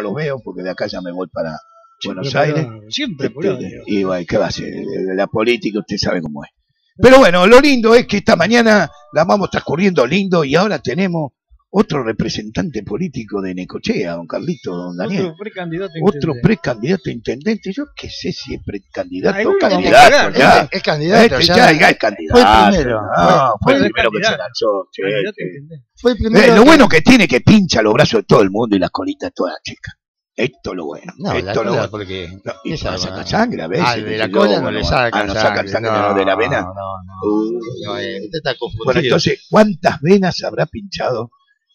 los veo porque de acá ya me voy para Buenos Aires. siempre, este, Y bueno, ¿qué va a ser La política usted sabe cómo es. Pero bueno, lo lindo es que esta mañana la vamos transcurriendo lindo y ahora tenemos otro representante político de Necochea, don Carlito, don Daniel. Otro precandidato intendente. Yo qué sé si es precandidato o candidato. Este es, candidato. Este es candidato. Fue el primero. fue, el primero que se lanzó. Fue el eh, lo bueno que tiene que pincha los brazos de todo el mundo y las colitas todas chicas. Esto lo bueno. No, esto lo bueno. porque. No, y esa saca sangre a veces. Ah, de la cola no, le saca. Ah, no saca sangre, no, de la vena. No, no. Uh. no. Eh, usted está confundido. Bueno, entonces, ¿cuántas venas habrá pinchado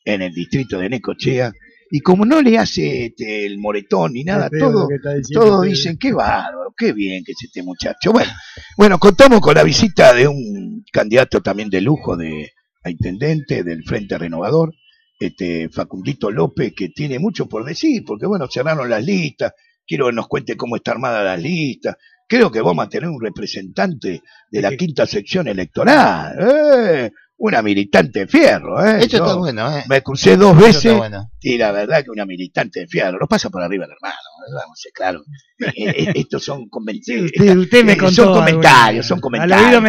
en el distrito de Necochea. Y como no le hace este, el moretón ni nada, todo, todos dicen, qué bárbaro, qué bien que es este muchacho. Bueno, bueno, contamos con la visita de un candidato también de lujo de a intendente del Frente Renovador, este Facundito López, que tiene mucho por decir, porque bueno, cerraron las listas, quiero que nos cuente cómo está armada la lista creo que vamos a tener un representante de la quinta sección electoral. ¡Eh! una militante de fierro, ¿eh? Esto está bueno, ¿eh? Me crucé dos veces y la verdad que una militante de fierro. Lo pasa por arriba el hermano, ¿eh? vamos, eh, claro. Eh, estos son comentarios Son comentarios, son comentarios.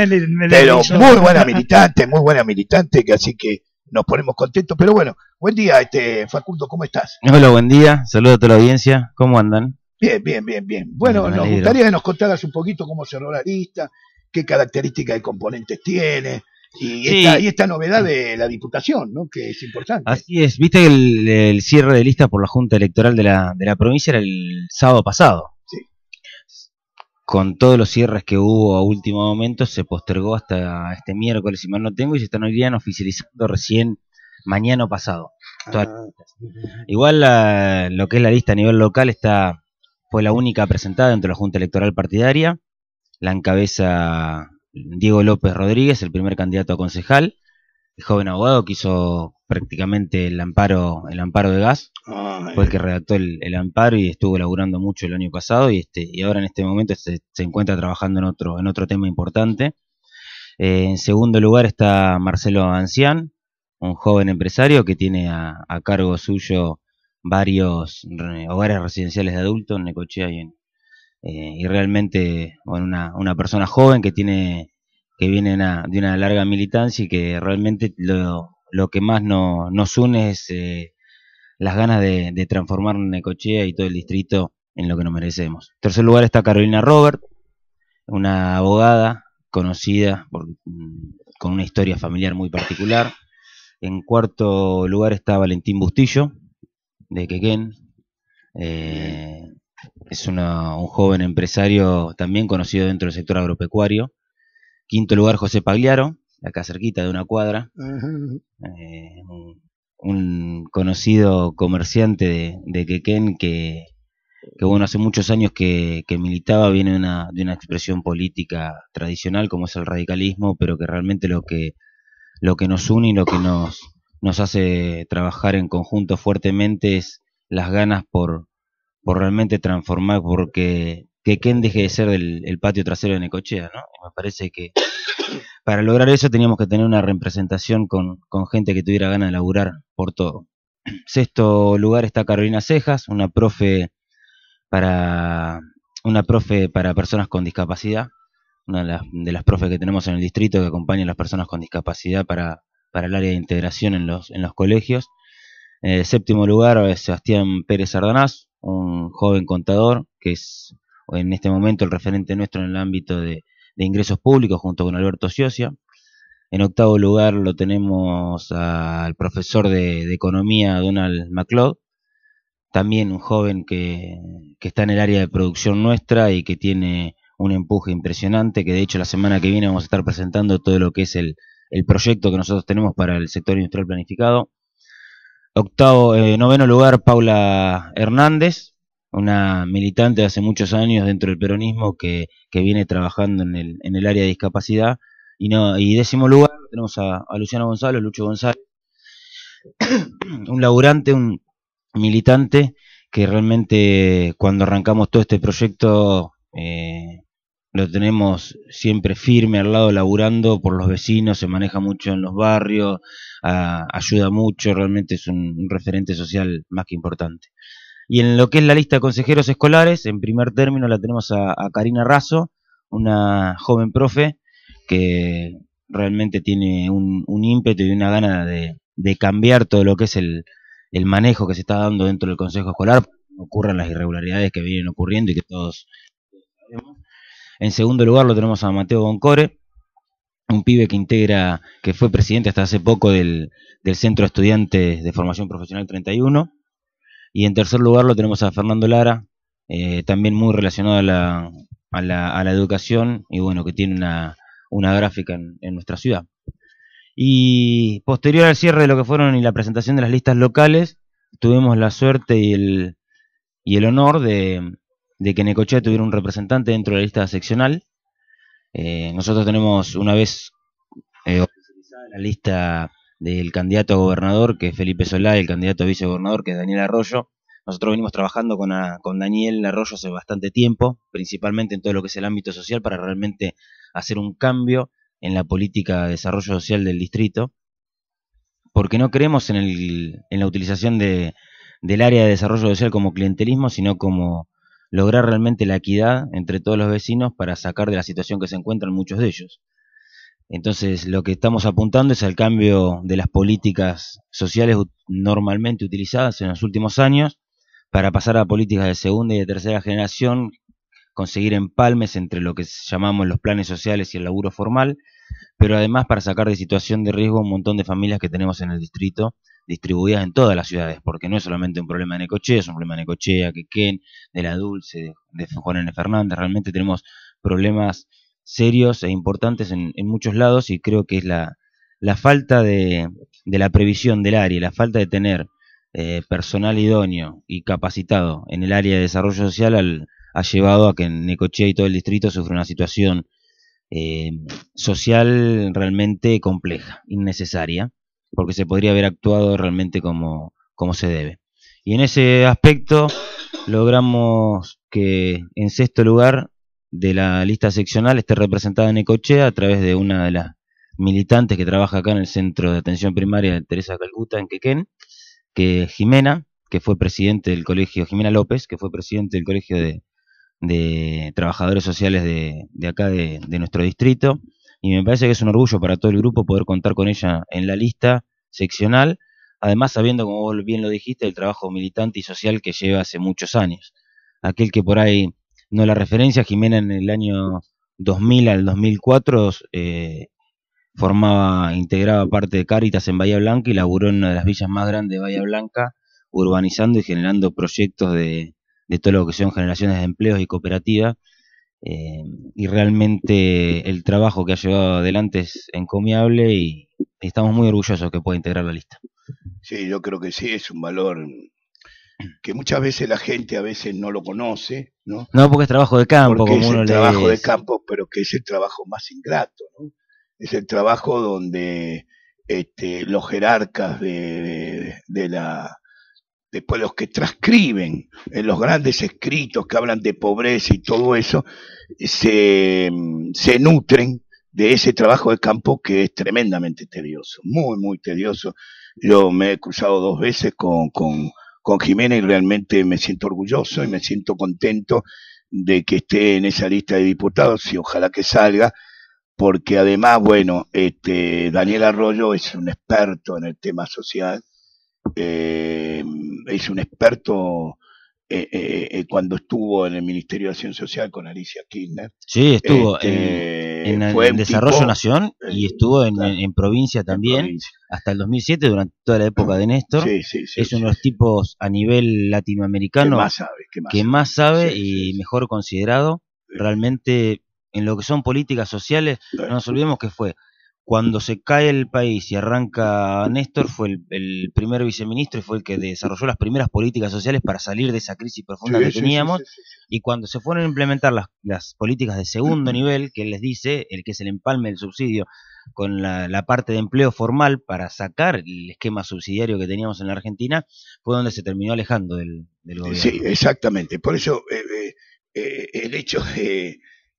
pero muy buena militante, muy buena militante, que así que nos ponemos contentos. Pero bueno, buen día, este Facundo, ¿cómo estás? Hola, buen día. Saludos a toda la audiencia. ¿Cómo andan? Bien, bien, bien, bien. Bueno, nos gustaría que nos contaras un poquito cómo cerró la lista, qué características y componentes tiene y, esta, novedad de la Diputación, ¿no? que es importante. Así es, viste el, el cierre de lista por la Junta Electoral de la, de la provincia era el sábado pasado. Con todos los cierres que hubo a último momento, se postergó hasta este miércoles, si mal no tengo, y se están hoy día oficializando recién mañana pasado. Ah, Igual lo que es la lista a nivel local está fue la única presentada dentro de la Junta Electoral Partidaria. La encabeza Diego López Rodríguez, el primer candidato a concejal, el joven abogado que hizo prácticamente el amparo, el amparo de gas, fue el que redactó el, amparo y estuvo laburando mucho el año pasado y este, y ahora en este momento se, encuentra trabajando en otro, en otro tema importante. Eh, en segundo lugar está Marcelo Ancián, un joven empresario que tiene a, a cargo suyo varios eh, hogares residenciales de adultos en Necochea y en, eh, y realmente, una, una, persona joven que tiene que viene de una larga militancia y que realmente lo, que más nos une es eh, las ganas de, transformar Necochea y todo el distrito en lo que nos merecemos. En tercer lugar está Carolina Robert, una abogada conocida mm, con una historia familiar muy particular. En cuarto lugar está Valentín Bustillo, de Quequén. Eh, es una, un joven empresario también conocido dentro del sector agropecuario. Quinto lugar, José Pagliaro, acá cerquita de una cuadra. Eh, un, conocido comerciante de, de Quequén que, que, bueno, hace muchos años que, que militaba, viene de una, de una expresión política tradicional como es el radicalismo, pero que realmente lo que, lo que nos une y lo que nos, nos hace trabajar en conjunto fuertemente es las ganas por, por realmente transformar, porque que Ken deje de ser del el patio trasero de Necochea, ¿no? Me parece que para lograr eso teníamos que tener una representación con, gente que tuviera ganas de laburar por todo. Sexto lugar está Carolina Cejas, una profe para una profe para personas con discapacidad, una de las, de profes que tenemos en el distrito que acompaña a las personas con discapacidad para, para el área de integración en los, en los colegios. En eh, séptimo lugar, eh, Sebastián Pérez Sardanás, un joven contador que es en este momento el referente nuestro en el ámbito de, ingresos públicos junto con Alberto Ciocia. En octavo lugar lo tenemos al profesor de, economía Donald MacLeod, también un joven que, está en el área de producción nuestra y que tiene un empuje impresionante, que de hecho la semana que viene vamos a estar presentando todo lo que es el proyecto que nosotros tenemos para el sector industrial planificado. Octavo, eh, noveno lugar, Paula Hernández, una militante de hace muchos años dentro del peronismo que, viene trabajando en el, en el, área de discapacidad. Y, no, y décimo lugar, tenemos a, Luciano Gonzalo, Lucho González, un laburante, un militante que realmente cuando arrancamos todo este proyecto eh, lo tenemos siempre firme al lado laburando por los vecinos, se maneja mucho en los barrios, ayuda mucho, realmente es un, referente social más que importante. Y en lo que es la lista de consejeros escolares, en primer término la tenemos a, Karina Razo, una joven profe que realmente tiene un, ímpetu y una gana de, cambiar todo lo que es el, el manejo que se está dando dentro del Consejo Escolar. Ocurran las irregularidades que vienen ocurriendo y que todos en segundo lugar lo tenemos a Mateo Boncore, un pibe que integra, que fue presidente hasta hace poco del, Centro Estudiantes de Formación Profesional 31. Y en tercer lugar lo tenemos a Fernando Lara, eh, también muy relacionado a la, educación y bueno, que tiene una, gráfica en, nuestra ciudad. Y posterior al cierre de lo que fueron y la presentación de las listas locales, tuvimos la suerte y el honor de, de que Necochea tuviera un representante dentro de la lista seccional. Eh, nosotros tenemos una vez eh, la lista del candidato a gobernador, que es Felipe Solá, el candidato a vicegobernador, que es Daniel Arroyo. Nosotros venimos trabajando con, con Daniel Arroyo hace bastante tiempo, principalmente en todo lo que es el ámbito social, para realmente hacer un cambio en la política de desarrollo social del distrito, porque no creemos en, el, en la utilización de, del área de desarrollo social como clientelismo, sino como lograr realmente la equidad entre todos los vecinos para sacar de la situación que se encuentran muchos de ellos. Entonces, lo que estamos apuntando es al cambio de las políticas sociales normalmente utilizadas en los últimos años para pasar a políticas de segunda y de tercera generación, conseguir empalmes entre lo que llamamos los planes sociales y el laburo formal, pero además para sacar de situación de riesgo un montón de familias que tenemos en el distrito distribuidas en todas las ciudades, porque no es solamente un problema de Necochea, es un problema de Necochea, Ken, de La Dulce, de, Juan N. Fernández, realmente tenemos problemas serios e importantes en, muchos lados y creo que es la, falta de, la previsión del área, la falta de tener eh, personal idóneo y capacitado en el área de desarrollo social ha llevado a que Necochea y todo el distrito sufra una situación eh, social realmente compleja, innecesaria porque se podría haber actuado realmente como, se debe. Y en ese aspecto logramos que en sexto lugar de la lista seccional esté representada en Ecochea a través de una de las militantes que trabaja acá en el Centro de Atención Primaria de Teresa Calcuta en Quequén, que Jimena, que fue presidente del colegio, Jimena López, que fue presidente del colegio de, trabajadores sociales de, acá de, nuestro distrito, y me parece que es un orgullo para todo el grupo poder contar con ella en la lista seccional, además sabiendo, como vos bien lo dijiste, el trabajo militante y social que lleva hace muchos años. Aquel que por ahí no la referencia, Jimena en el año 2000 al 2004 eh, formaba, integraba parte de Cáritas en Bahía Blanca y laburó en una de las villas más grandes de Bahía Blanca, urbanizando y generando proyectos de, de todo lo que son generaciones de empleos y cooperativas, eh, y realmente el trabajo que ha llevado adelante es encomiable y estamos muy orgullosos que pueda integrar la lista. Sí, yo creo que sí, es un valor que muchas veces la gente a veces no lo conoce, ¿no? No, porque es trabajo de campo, es el trabajo de campo, pero que es el trabajo más ingrato, Es el trabajo donde este, los jerarcas de la después los que transcriben en eh, los grandes escritos que hablan de pobreza y todo eso, mm, se, nutren de ese trabajo de campo que es tremendamente tedioso, muy, muy tedioso. Yo me he cruzado dos veces con, con, con Jimena y realmente me siento orgulloso y me siento contento de que esté en esa lista de diputados y ojalá que salga, porque además, bueno, este, Daniel Arroyo es un experto en el tema social, eh, es un experto eh, eh, eh, cuando estuvo en el Ministerio de Acción Social con Alicia Kirchner. Sí, estuvo en, este, Desarrollo Nación y estuvo en, provincia también, hasta el 2007, durante toda la época de Néstor. es uno de los tipos a nivel latinoamericano que más sabe y mejor considerado. Realmente en lo que son políticas sociales, no nos olvidemos que fue cuando se cae el país y arranca Néstor, fue el, primer viceministro y fue el que desarrolló las primeras políticas sociales para salir de esa crisis profunda que teníamos. y cuando se fueron a implementar las, las políticas de segundo nivel, que él les dice, el que es el empalme del subsidio con la, parte de empleo formal para sacar el esquema subsidiario que teníamos en la Argentina, fue donde se terminó alejando del, gobierno. Sí, exactamente. Por eso eh, eh, eh, el hecho de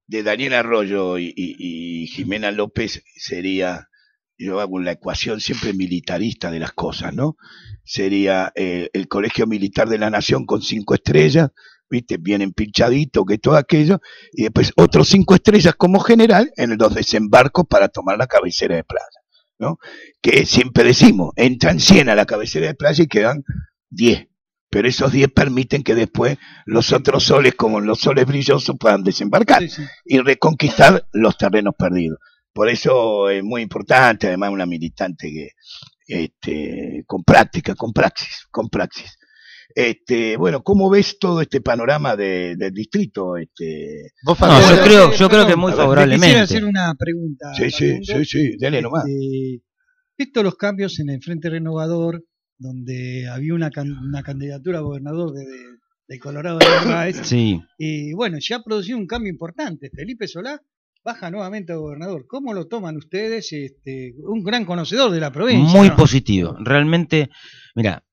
de Daniel Arroyo y, Jimena López sería, yo hago la ecuación siempre militarista de las cosas, ¿no? Sería eh, el Colegio Militar de la Nación con cinco estrellas, ¿viste? Bien pinchadito que todo aquello, y después otros cinco estrellas como general en los desembarcos para tomar la cabecera de playa, ¿no? Que siempre decimos, entran 100 a la cabecera de playa y quedan diez pero esos 10 permiten que después los otros soles, como los soles brillosos, puedan desembarcar y reconquistar los terrenos perdidos. Por eso es muy importante, además una militante que, este, con práctica, con praxis, con praxis. Este, bueno, ¿cómo ves todo este panorama del distrito? Este, yo creo, yo creo que muy favorablemente. Quisiera hacer una pregunta. Sí, sí, sí, sí, dale nomás. Este, los cambios en el Frente Renovador, donde había una, una candidatura a gobernador de, Colorado de sí. Y bueno, ya ha producido un cambio importante. Felipe Solá baja nuevamente a gobernador. ¿Cómo lo toman ustedes? Este, un gran conocedor de la provincia. Muy positivo. Realmente, mira,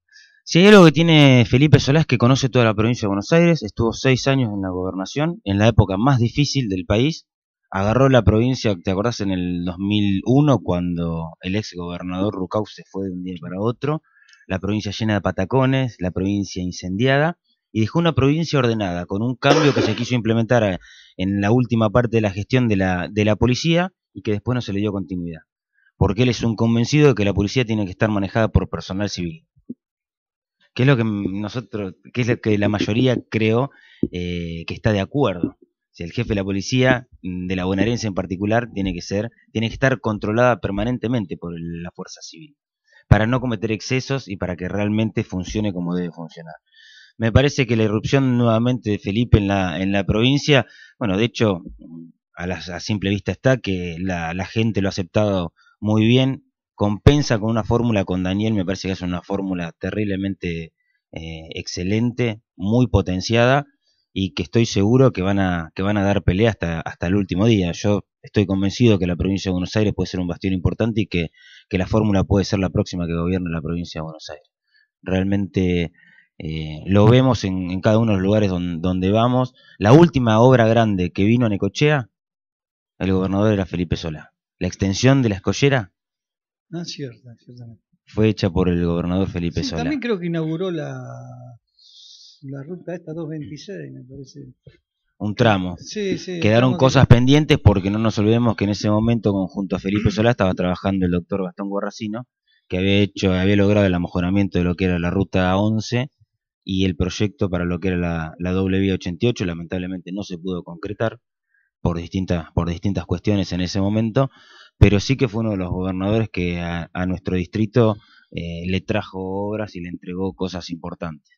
si hay algo que tiene Felipe Solás, que conoce toda la provincia de Buenos Aires, estuvo seis años en la gobernación, en la época más difícil del país, agarró la provincia, ¿te acordás? En el 2001, cuando el ex gobernador se fue de un día para otro, la provincia llena de patacones, la provincia incendiada, y dejó una provincia ordenada, con un cambio que se quiso implementar eh, en la última parte de la gestión de la, de la policía y que después no se le dio continuidad. Porque él es un convencido de que la policía tiene que estar manejada por personal civil. Que es lo que nosotros, que es lo que la mayoría creo eh, que está de acuerdo. Si el jefe de la policía, mm, de la bonaerense en particular, tiene que ser, tiene que estar controlada permanentemente por la fuerza civil para no cometer excesos y para que realmente funcione como debe funcionar. Me parece que la irrupción nuevamente de Felipe en la, en la provincia, bueno, de hecho, a, simple vista está que la, gente lo ha aceptado muy bien, compensa con una fórmula con Daniel, me parece que es una fórmula terriblemente eh, excelente, muy potenciada y que estoy seguro que van a, que van a dar pelea hasta, hasta el último día. Yo estoy convencido que la provincia de Buenos Aires puede ser un bastión importante y que que la fórmula puede ser la próxima que gobierne la provincia de Buenos Aires. Realmente eh, lo vemos en, cada uno de los lugares donde, vamos. La última obra grande que vino a Necochea, el gobernador era Felipe Solá. La extensión de la escollera ah, fue hecha por el gobernador Felipe Sola. Solá. También creo que inauguró la, la ruta esta 226, me parece un tramo. Quedaron cosas pendientes porque no nos olvidemos que en ese momento, junto a Felipe Solá, estaba trabajando el doctor Gastón Guarracino, que había hecho, había logrado el mejoramiento de lo que era la ruta 11 y el proyecto para lo que era la, la doble vía 88, lamentablemente no se pudo concretar por distintas, por distintas cuestiones en ese momento, pero sí que fue uno de los gobernadores que a, nuestro distrito eh, le trajo obras y le entregó cosas importantes.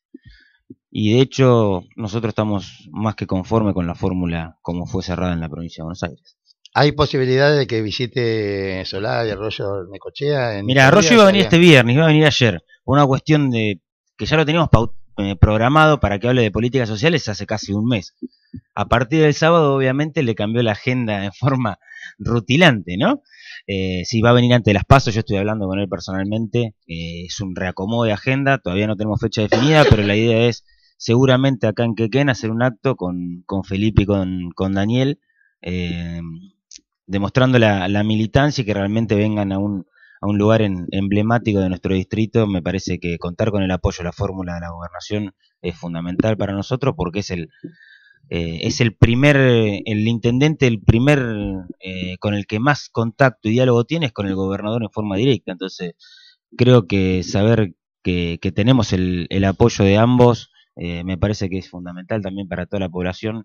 Y de hecho, nosotros estamos más que conforme con la fórmula como fue cerrada en la provincia de Buenos Aires. ¿Hay posibilidades de que visite Solá y Arroyo Necochea? Mira, este Arroyo iba a venir este viernes, iba a venir ayer. una cuestión de que ya lo teníamos eh, programado para que hable de políticas sociales hace casi un mes. A partir del sábado, obviamente, le cambió la agenda en forma rutilante, ¿no? Eh, si va a venir ante las pasos, yo estoy hablando con él personalmente, eh, es un reacomodo de agenda, todavía no tenemos fecha definida, pero la idea es seguramente acá en Quequén hacer un acto con, con Felipe y con, con Daniel, eh, demostrando la, militancia y que realmente vengan a un, a un lugar emblemático de nuestro distrito. Me parece que contar con el apoyo de la fórmula de la gobernación es fundamental para nosotros porque es el eh, es el primer, el intendente, el primer eh, con el que más contacto y diálogo tiene es con el gobernador en forma directa. Entonces, creo que saber que, tenemos el, el, apoyo de ambos eh, me parece que es fundamental también para toda la población.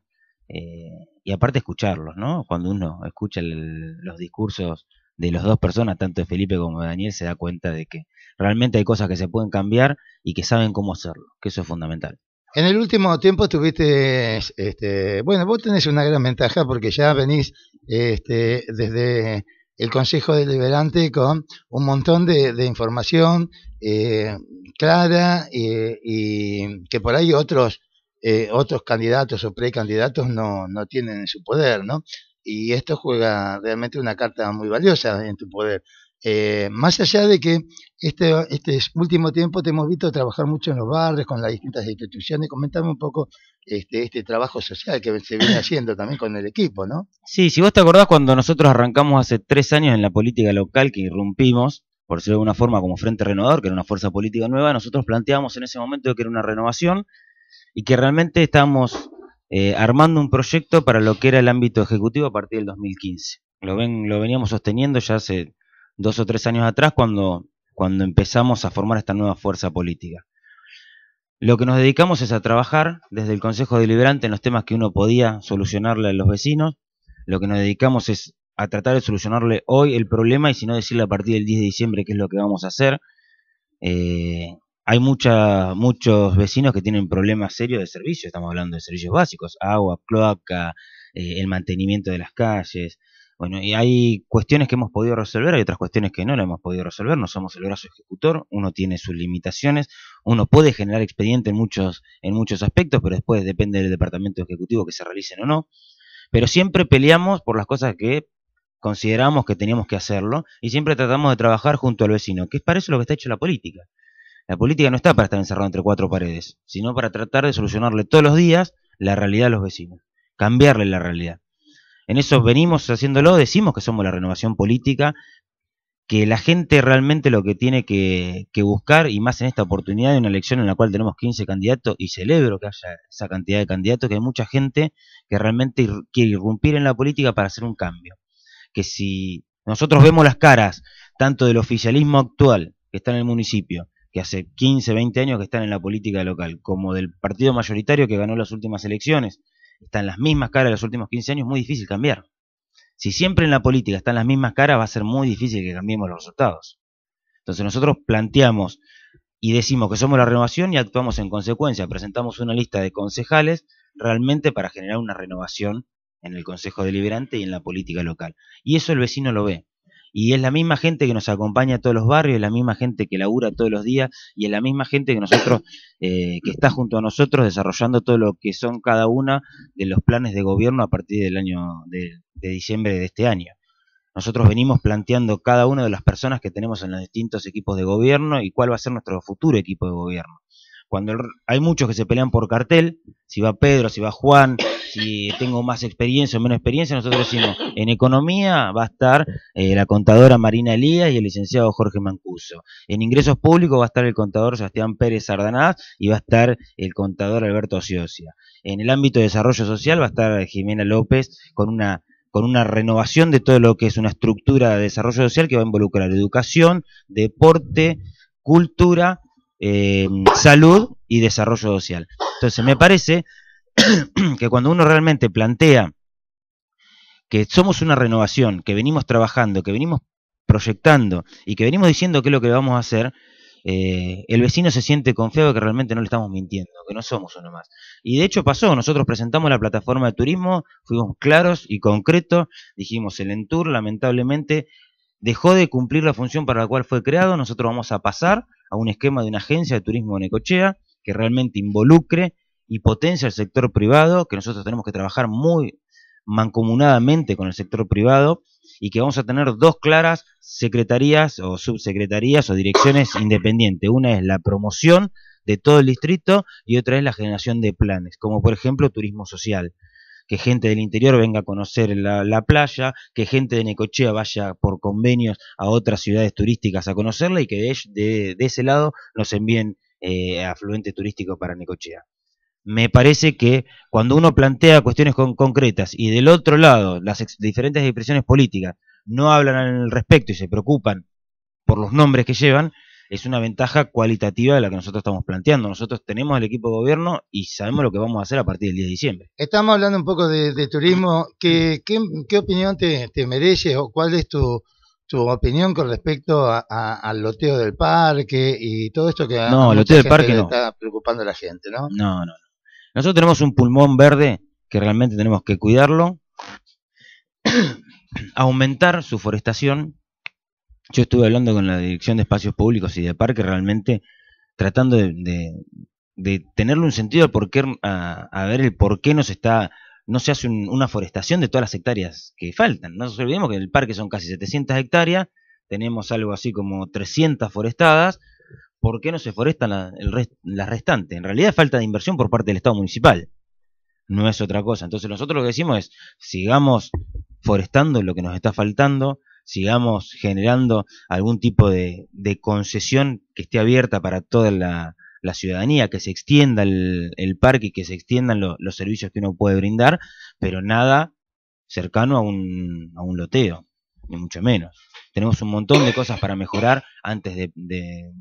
y aparte escucharlos, ¿no? Cuando uno escucha los discursos de las dos personas, tanto de Felipe como de Daniel, se da cuenta de que realmente hay cosas que se pueden cambiar y que saben cómo hacerlo, que eso es fundamental. En el último tiempo tuviste, este, bueno, vos tenés una gran ventaja porque ya venís este, desde el Consejo Deliberante con un montón de, de información eh, clara eh, y que por ahí otros, eh, otros candidatos o precandidatos no, no tienen en su poder, ¿no? Y esto juega realmente una carta muy valiosa en tu poder. Eh, más allá de que este, este último tiempo te hemos visto trabajar mucho en los barrios, con las distintas instituciones, comentame un poco este, este trabajo social que se viene haciendo también con el equipo, ¿no? Sí, si vos te acordás cuando nosotros arrancamos hace tres años en la política local que irrumpimos, por decirlo de alguna forma, como Frente Renovador, que era una fuerza política nueva, nosotros planteábamos en ese momento que era una renovación y que realmente estábamos eh, armando un proyecto para lo que era el ámbito ejecutivo a partir del 2015. Lo, ven, lo veníamos sosteniendo ya hace dos o tres años atrás cuando, cuando empezamos a formar esta nueva fuerza política. Lo que nos dedicamos es a trabajar desde el Consejo Deliberante en los temas que uno podía solucionarle a los vecinos. Lo que nos dedicamos es a tratar de solucionarle hoy el problema y si no decirle a partir del 10 de diciembre qué es lo que vamos a hacer. Eh, hay mucha, muchos vecinos que tienen problemas serios de servicio, estamos hablando de servicios básicos, agua, cloaca, eh, el mantenimiento de las calles, bueno, y hay cuestiones que hemos podido resolver, hay otras cuestiones que no la hemos podido resolver, no somos el brazo ejecutor, uno tiene sus limitaciones, uno puede generar expediente en muchos, en muchos aspectos, pero después depende del departamento ejecutivo que se realicen o no. Pero siempre peleamos por las cosas que consideramos que teníamos que hacerlo y siempre tratamos de trabajar junto al vecino, que es para eso lo que está hecho la política. La política no está para estar encerrado entre cuatro paredes, sino para tratar de solucionarle todos los días la realidad a los vecinos, cambiarle la realidad en eso venimos haciéndolo, decimos que somos la renovación política, que la gente realmente lo que tiene que, buscar, y más en esta oportunidad de una elección en la cual tenemos 15 candidatos, y celebro que haya esa cantidad de candidatos, que hay mucha gente que realmente quiere irrumpir en la política para hacer un cambio. Que si nosotros vemos las caras, tanto del oficialismo actual, que está en el municipio, que hace 15, 20 años que están en la política local, como del partido mayoritario que ganó las últimas elecciones, están las mismas caras de los últimos 15 años, muy difícil cambiar. Si siempre en la política están las mismas caras, va a ser muy difícil que cambiemos los resultados. Entonces nosotros planteamos y decimos que somos la renovación y actuamos en consecuencia. Presentamos una lista de concejales realmente para generar una renovación en el Consejo Deliberante y en la política local. Y eso el vecino lo ve. Y es la misma gente que nos acompaña a todos los barrios, es la misma gente que labura todos los días y es la misma gente que nosotros, eh, que está junto a nosotros desarrollando todo lo que son cada una de los planes de gobierno a partir del año de, diciembre de este año. Nosotros venimos planteando cada una de las personas que tenemos en los distintos equipos de gobierno y cuál va a ser nuestro futuro equipo de gobierno. Cuando hay muchos que se pelean por cartel, si va Pedro, si va Juan, si tengo más experiencia o menos experiencia, nosotros decimos, en economía va a estar eh, la contadora Marina Elías y el licenciado Jorge Mancuso. En ingresos públicos va a estar el contador Sebastián Pérez Sardanás y va a estar el contador Alberto Ciocia. En el ámbito de desarrollo social va a estar Jimena López con una con una renovación de todo lo que es una estructura de desarrollo social que va a involucrar educación, deporte, cultura, eh, salud y desarrollo social. Entonces me parece que cuando uno realmente plantea que somos una renovación, que venimos trabajando, que venimos proyectando y que venimos diciendo qué es lo que vamos a hacer, eh, el vecino se siente confiado que realmente no le estamos mintiendo, que no somos uno más. Y de hecho pasó, nosotros presentamos la plataforma de turismo, fuimos claros y concretos, dijimos el Entur lamentablemente dejó de cumplir la función para la cual fue creado, nosotros vamos a pasar a un esquema de una agencia de turismo de Necochea que realmente involucre y potencia el sector privado, que nosotros tenemos que trabajar muy mancomunadamente con el sector privado y que vamos a tener dos claras secretarías o subsecretarías o direcciones independientes. Una es la promoción de todo el distrito y otra es la generación de planes, como por ejemplo turismo social que gente del interior venga a conocer la, playa, que gente de Necochea vaya por convenios a otras ciudades turísticas a conocerla y que de, ese lado nos envíen eh, afluente turístico para Necochea me parece que cuando uno plantea cuestiones concretas y del otro lado las diferentes expresiones políticas no hablan al respecto y se preocupan por los nombres que llevan, es una ventaja cualitativa de la que nosotros estamos planteando. Nosotros tenemos el equipo de gobierno y sabemos lo que vamos a hacer a partir del 10 de diciembre. Estamos hablando un poco de, turismo. ¿Qué, qué, opinión te, te, o cuál es tu, tu opinión con respecto al loteo del parque y todo esto que no, loteo del parque no. está preocupando a la gente? no, no. no. Nosotros tenemos un pulmón verde que realmente tenemos que cuidarlo, aumentar su forestación. Yo estuve hablando con la Dirección de Espacios Públicos y de Parque realmente tratando de, tenerle un sentido al a, ver el por qué nos está, no se hace una forestación de todas las hectáreas que faltan. No nos olvidemos que en el parque son casi 700 hectáreas, tenemos algo así como 300 forestadas, ¿por qué no se forestan las la restantes? En realidad falta de inversión por parte del Estado municipal. No es otra cosa. Entonces nosotros lo que decimos es, sigamos forestando lo que nos está faltando, sigamos generando algún tipo de, concesión que esté abierta para toda la, ciudadanía, que se extienda el, parque y que se extiendan los servicios que uno puede brindar, pero nada cercano a un loteo ni mucho menos. Tenemos un montón de cosas para mejorar antes de,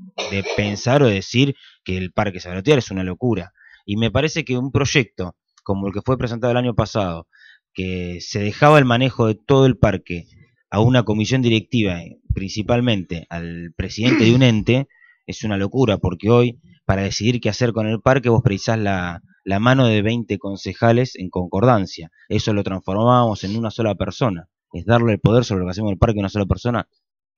pensar o decir que el Parque Sagrotear es una locura. Y me parece que un proyecto como el que fue presentado el año pasado, que se dejaba el manejo de todo el parque a una comisión directiva, principalmente al presidente de un ente, es una locura, porque hoy, para decidir qué hacer con el parque, vos precisás la, mano de 20 concejales en concordancia. Eso lo transformábamos en una sola persona es darle el poder sobre lo que hacemos el parque a una sola persona,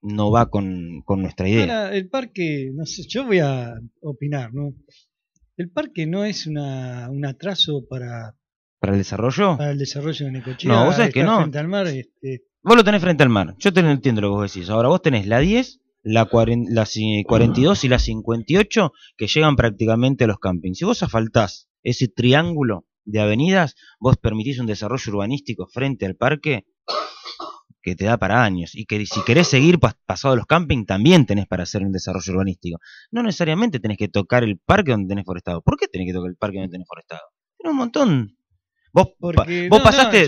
no va con, nuestra idea. el parque, no sé, yo voy a opinar, ¿no? El parque no es una, un atraso para... ¿Para el desarrollo? Para el desarrollo de Necochea. No, vos sabés que no. Frente al mar, este. Vos lo tenés frente al mar. Yo te entiendo lo que vos decís. Ahora vos tenés la 10, la, la 42 y la 58 que llegan prácticamente a los campings. Si vos asfaltás ese triángulo de avenidas, vos permitís un desarrollo urbanístico frente al parque que te da para años y que si querés seguir pasados pasado los campings también tenés para hacer un desarrollo urbanístico. No necesariamente tenés que tocar el parque donde tenés forestado. ¿Por qué tenés que tocar el parque donde tenés forestado? Tiene un montón. Vos, vos pasaste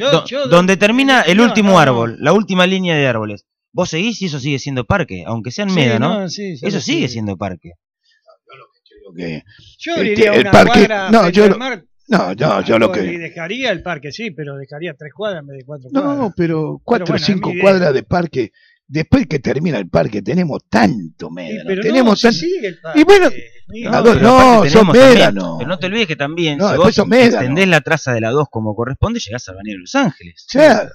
donde termina el último árbol, la última línea de árboles. Vos seguís y eso sigue siendo parque, aunque sea en ¿no? eso sigue siendo parque. Yo parque, no, no, ah, yo lo que. Dejaría el parque, sí, pero dejaría tres cuadras en vez de cuatro cuadras. No, pero cuatro o cinco cuadras de parque. Después que termina el parque, tenemos tanto medio. tenemos no, sigue el parque. Y bueno, no, dos, no son Pero no te olvides que también, no, si vos extendés la traza de la 2 como corresponde, llegás a Avenida Los Ángeles. Claro.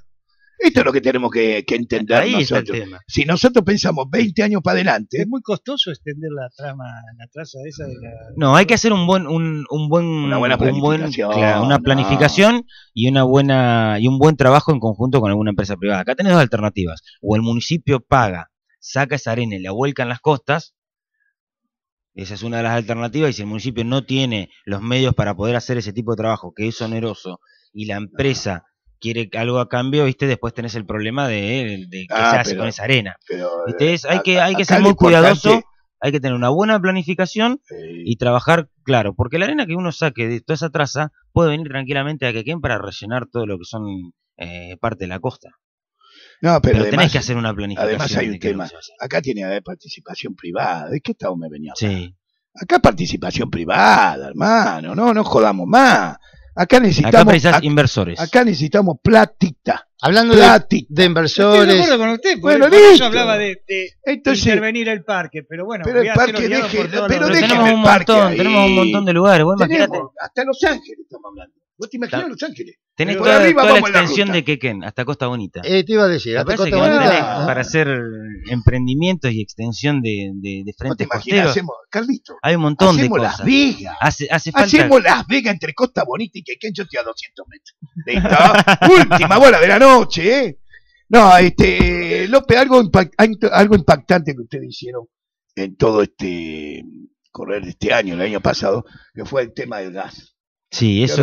Esto es lo que tenemos que, entender nosotros. Si nosotros pensamos 20 años para adelante. Es muy costoso extender la trama, la traza esa de la... No, hay que hacer un buen, un, buen, una buena planificación, una ah. planificación y una buena y un buen trabajo en conjunto con alguna empresa privada. Acá tenés dos alternativas. O el municipio paga, saca esa arena y la vuelca en las costas. Esa es una de las alternativas. Y si el municipio no tiene los medios para poder hacer ese tipo de trabajo, que es oneroso, y la empresa quiere algo a cambio, ¿viste? Después tenés el problema de, qué ah, se hace con esa arena. Pero, eh, hay, que, hay que ser muy cuidadoso, hay que tener una buena planificación y trabajar claro, porque la arena que uno saque de toda esa traza puede venir tranquilamente a Quequén para rellenar todo lo que son eh, parte de la costa. No, pero, tenés que hacer una planificación. Además hay un tema, acá tiene que haber participación privada, ¿de qué estado me venía? Sí. Acá participación privada, hermano, no, no jodamos más. Acá necesitamos. Acá necesitamos platita. Hablando De, inversores. yo hablaba de, intervenir el parque, pero bueno, el parque tenemos un montón, tenemos un montón de lugares. hasta Los Ángeles estamos hablando. Vos te imaginas Los Ángeles. Tenés toda, la extensión de Quequén, hasta Costa Bonita. Eh, te iba a decir, para hacer emprendimientos y extensión de, de, frente ¿No Hacemos, Carlito, hay un montón de cosas. Las Vegas. Hacemos Las Vegas entre Costa Bonita y Quequén, yo estoy a 200 metros. Última bola de la noche, ¿eh? No, este, López, algo, algo impactante que ustedes hicieron en todo este correr de este año, el año pasado, que fue el tema del gas. Sí, eso,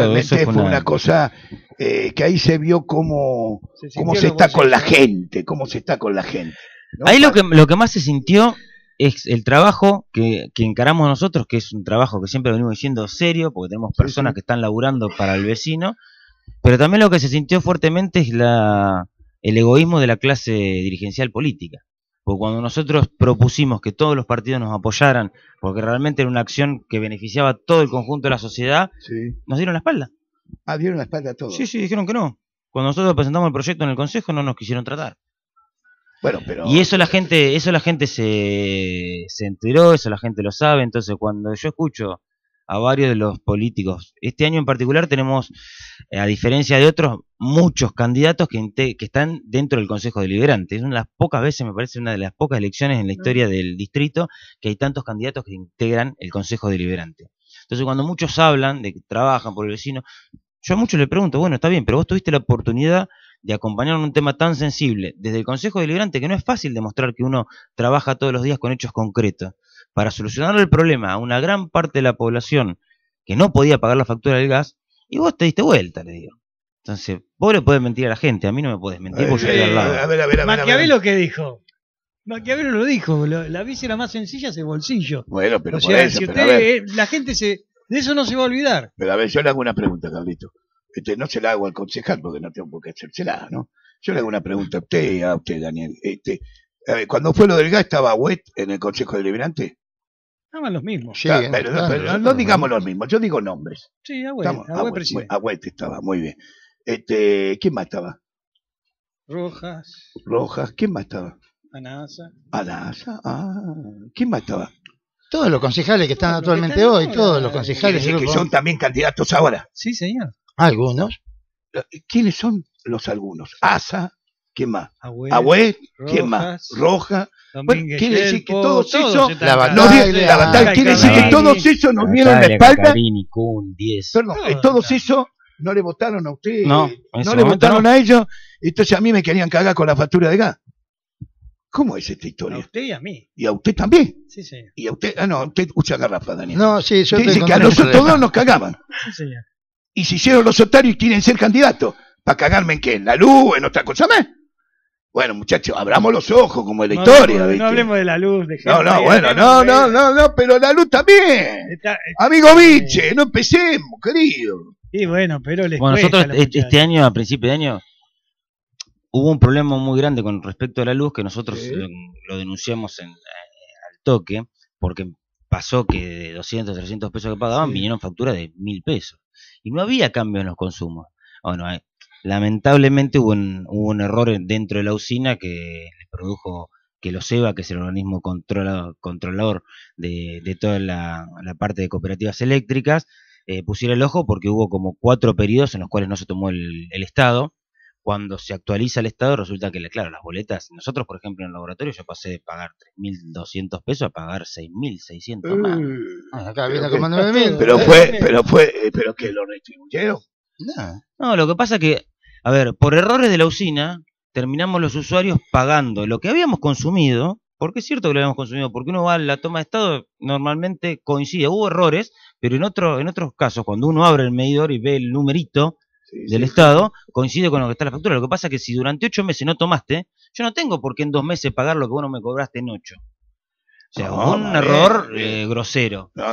fue, una, cosa eh, que ahí se vio cómo, se, está con la gente, cómo se está con la gente. Ahí lo que, lo que más se sintió es el trabajo que, que, encaramos nosotros, que es un trabajo que siempre venimos diciendo serio, porque tenemos personas que están laburando para el vecino, pero también lo que se sintió fuertemente es la, el egoísmo de la clase dirigencial política porque cuando nosotros propusimos que todos los partidos nos apoyaran, porque realmente era una acción que beneficiaba a todo el conjunto de la sociedad, nos dieron la espalda. Ah, dieron la espalda a todos. Sí, sí, dijeron que no. Cuando nosotros presentamos el proyecto en el Consejo no nos quisieron tratar. Bueno, pero... Y eso la gente, eso la gente se, se enteró, eso la gente lo sabe, entonces cuando yo escucho a varios de los políticos. Este año en particular tenemos, eh, a diferencia de otros, muchos candidatos que, están dentro del Consejo Deliberante. Es una de las pocas veces, me parece, una de las pocas elecciones en la historia del distrito que hay tantos candidatos que integran el Consejo Deliberante. Entonces, cuando muchos hablan de que trabajan por el vecino, yo a muchos le pregunto, bueno, está bien, pero vos tuviste la oportunidad de acompañar un tema tan sensible desde el Consejo Deliberante que no es fácil demostrar que uno trabaja todos los días con hechos concretos para solucionar el problema a una gran parte de la población que no podía pagar la factura del gas, y vos te diste vuelta, le digo. Entonces, vos le podés mentir a la gente, a mí no me puedes mentir, porque eh, eh, A ver, a ver, a Maquiavelo que dijo. Maquiavelo lo dijo, la víspera era más sencilla es el bolsillo. Bueno, pero si usted, la gente se, de eso no se va a olvidar. Pero a ver, yo le hago una pregunta, Carlito. Este, no se la hago al concejal porque no tengo por qué hacérsela, ¿no? Yo le hago una pregunta a usted, a usted, Daniel. Este, a ver, cuando fue lo del gas, ¿estaba Wet en el Consejo Deliberante? Estaban los mismos. Sí, no, digamos los mismos, yo digo nombres. Sí, Agüete. Agüete, estaba, muy bien. Este, ¿Quién más estaba? Rojas. Rojas, ¿quién más estaba? anasa anasa ah. ¿Quién más estaba? Todos los concejales que están actualmente hoy, todos los concejales. que son también candidatos ahora. Sí, señor. Algunos. ¿Quiénes son los algunos? Asa, qué más? Agüe, ¿quién más? Roja. Bueno, quiere decir que todos, esos. quiere decir que todos esos nos dieron la espalda. Perdón, eh, todos esos no le votaron a usted. No, no le votaron a ellos. Entonces a mí me querían cagar con la factura de gas. ¿Cómo es esta historia? A usted y a mí. Y a usted también. Sí, señor. Y a usted, ah, no, usted usa garrafa, Daniel. No, sí, yo dice que a nosotros dos nos cagaban. Sí, señor. Y se hicieron los otarios y quieren ser candidatos. ¿Para cagarme en qué? ¿En la luz? ¿En otra cosa más? Bueno, muchachos, abramos los ojos como en la historia. No, hablemos de la luz. no, no, bueno, no, eh. no, no, pero la luz también. Eh, Amigo Biche, eh, no empecemos, querido. Sí, bueno, pero les bueno, nosotros este, este año, a principio de año, hubo un problema muy grande con respecto a la luz que nosotros lo, denunciamos en, al toque, porque pasó que de 200, 300 pesos que pagaban vinieron facturas de mil pesos. Y no había cambio en los consumos. Bueno, Lamentablemente hubo un, error dentro de la usina que les produjo que lo SEBA, que es el organismo controlador de, toda la, parte de cooperativas eléctricas, eh, pusiera el ojo porque hubo como cuatro periodos en los cuales no se tomó el, Estado. Cuando se actualiza el Estado resulta que, claro, las boletas, nosotros por ejemplo en el laboratorio yo pasé de pagar 3.200 pesos a pagar 6.600 más. pero, pero, fue, pero eh, fue, pero que lo retribuyeron. No, no, lo que pasa que a ver, por errores de la usina, terminamos los usuarios pagando lo que habíamos consumido, porque es cierto que lo habíamos consumido, porque uno va a la toma de estado, normalmente coincide, hubo errores, pero en, otro, en otros casos, cuando uno abre el medidor y ve el numerito del estado, coincide con lo que está la factura. Lo que pasa es que si durante ocho meses no tomaste, yo no tengo por qué en dos meses pagar lo que uno me cobraste en ocho. O sea, un error eh, grosero. No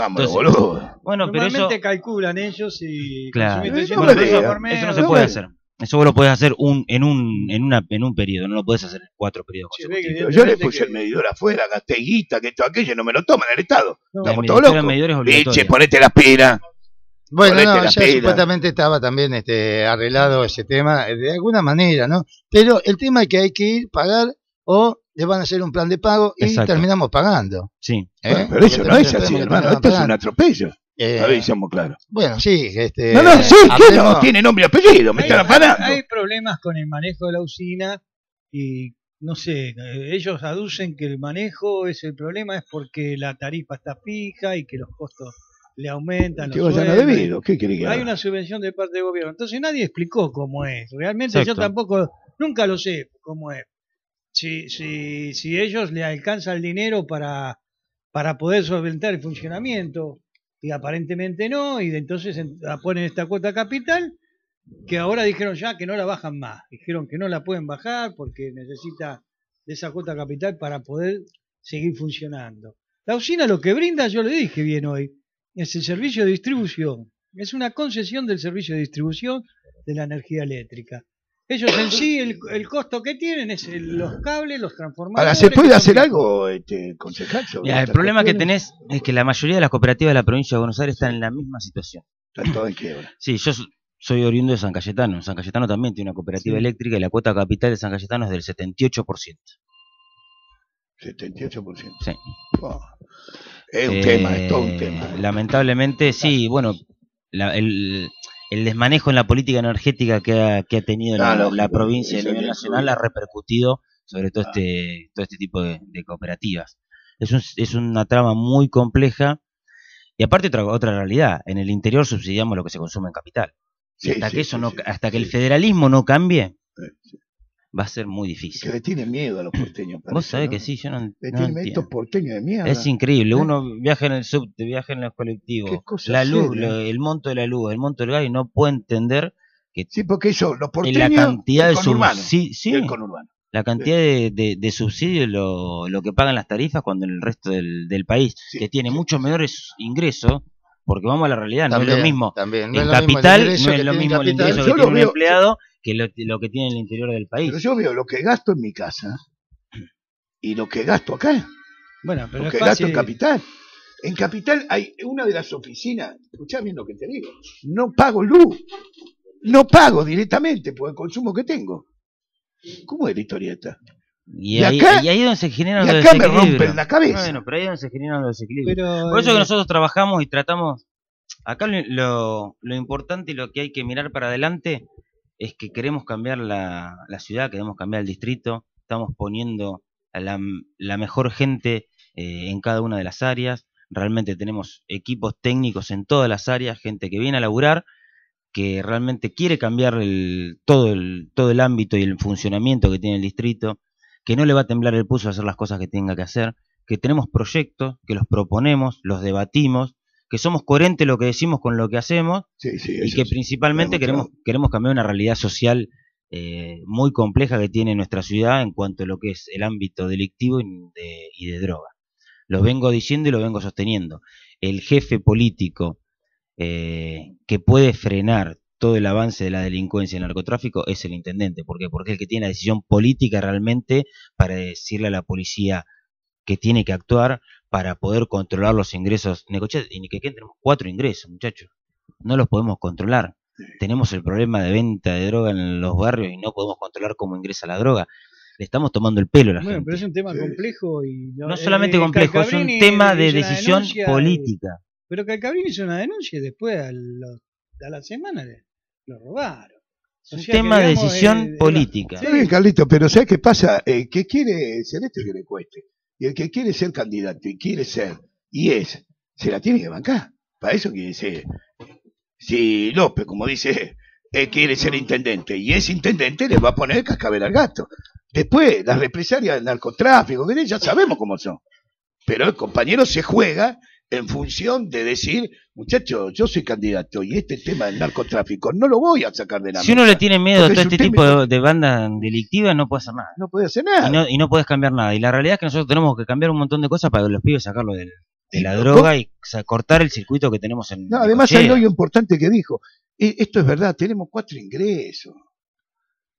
Bueno, pero calculan ellos y... Claro. eso no se puede hacer. Eso vos lo podés hacer un, en, un, en, una, en un periodo, no lo puedes hacer en cuatro periodos. yo le puse el medidor afuera, gasté que todo aquello, no me lo toman el Estado. Estamos todos locos. Leche, ponete la pila Bueno, no, supuestamente estaba también este, arreglado ese tema, eh, de alguna manera, ¿no? Pero el tema es que hay que ir, pagar o le van a hacer un plan de pago y terminamos pagando. Sí. ¿Eh? pero eso no es así, hermano. Esto es un atropello. Eh, a ver, Bueno, sí. Este, no, no, sí, no? Tiene nombre y apellido, me hay, Hay, problemas con el manejo de la usina y no sé, eh, ellos aducen que el manejo es el problema, es porque la tarifa está fija y que los costos le aumentan. Los debido? Hay una subvención de parte del gobierno. Entonces nadie explicó cómo es. Realmente yo tampoco, nunca lo sé cómo es. Si, si, si ellos le alcanza el dinero para, para poder solventar el funcionamiento y aparentemente no, y entonces ponen esta cuota capital que ahora dijeron ya que no la bajan más, dijeron que no la pueden bajar porque necesita de esa cuota capital para poder seguir funcionando. La usina lo que brinda, yo le dije bien hoy, es el servicio de distribución, es una concesión del servicio de distribución de la energía eléctrica. Ellos en sí, el, costo que tienen es los cables, los transformadores. Ahora, ¿se puede hacer algo, este, concejal? el problema que tenés es que la mayoría de las cooperativas de la provincia de Buenos Aires están en la misma situación. Están todas en quiebra. Sí, yo soy oriundo de San Cayetano. San Cayetano también tiene una cooperativa eléctrica y la cuota capital de San Cayetano es del 78%. 78%. Sí. Es un eh, tema, es todo un tema. Lamentablemente, sí, bueno, el, el desmanejo en la política energética que ha, tenido la, ah, provincia provincia a nivel nacional ha repercutido sobre todo ah. este todo este tipo de, cooperativas. Es, una trama muy compleja y aparte otra, otra realidad, en el interior subsidiamos lo que se consume en capital. hasta que eso no hasta que el federalismo no cambie, va a ser muy difícil. Que le tienen miedo a los porteños. Vos que sí, yo no, Es increíble, ¿Eh? uno viaja en el subte, viaja en los colectivos, la luz, el monto de la luz, el monto del gas y no puede entender que sí, porque ellos, los porteños, la cantidad de sí, sí, la cantidad de, de, subsidios, lo, que pagan las tarifas cuando en el resto del, país, que tiene muchos menores ingresos, porque vamos a la realidad, no es lo mismo. También, capital no es lo mismo el ingreso que tiene un empleado que lo, que tiene en el interior del país. Pero yo veo lo que gasto en mi casa y lo que gasto acá. Bueno, pero lo que gasto en capital. En capital hay una de las oficinas, escuchá bien lo que te digo, no pago luz, no pago directamente por el consumo que tengo. ¿Cómo es la historieta? Y, ahí, acá, donde se generan los me rompen la cabeza. Bueno, pero ahí es donde se generan los desequilibrios. por eso que eh, nosotros trabajamos y tratamos. Acá lo, lo, importante y lo que hay que mirar para adelante es que queremos cambiar la, ciudad, queremos cambiar el distrito, estamos poniendo a la, mejor gente eh, en cada una de las áreas, realmente tenemos equipos técnicos en todas las áreas, gente que viene a laburar, que realmente quiere cambiar el, todo, el, todo el ámbito y el funcionamiento que tiene el distrito, que no le va a temblar el pulso a hacer las cosas que tenga que hacer, que tenemos proyectos, que los proponemos, los debatimos que somos coherentes lo que decimos con lo que hacemos y que principalmente queremos, queremos cambiar una realidad social eh, muy compleja que tiene nuestra ciudad en cuanto a lo que es el ámbito delictivo y de, droga. Lo vengo diciendo y lo vengo sosteniendo. El jefe político eh, que puede frenar todo el avance de la delincuencia y el narcotráfico es el intendente. ¿Por qué? Porque es el que tiene la decisión política realmente para decirle a la policía que tiene que actuar, para poder controlar los ingresos. ni y Niquequén tenemos cuatro ingresos, muchachos. No los podemos controlar. Tenemos el problema de venta de droga en los barrios y no podemos controlar cómo ingresa la droga. Le estamos tomando el pelo a la bueno, Pero es un tema complejo y no, solamente eh, complejo, es un tema de decisión política. Pero que Calcabrini hizo una denuncia y después a, las a la semana lo robaron. Es un tema de decisión eh, política. Eh, bien, Carlito, pero ¿sabes qué pasa? ¿Qué quiere Celeste que le cueste? Y el que quiere ser candidato y quiere ser, y es, se la tiene que bancar. Para eso quiere ser. Si López, como dice, él quiere ser intendente y es intendente, le va a poner cascabel al gato. Después, las represalias del narcotráfico, ya sabemos cómo son. Pero el compañero se juega en función de decir, muchachos, yo soy candidato y este tema del narcotráfico no lo voy a sacar de la Si uno le tiene miedo a todo este tipo de, bandas banda delictiva, no puede hacer nada. No puede hacer nada. Y no, y puedes cambiar nada. Y la realidad es que nosotros tenemos que cambiar un montón de cosas para que los pibes sacarlo de la droga y cortar el circuito que tenemos en no, además hay algo importante que dijo e, esto es verdad tenemos cuatro ingresos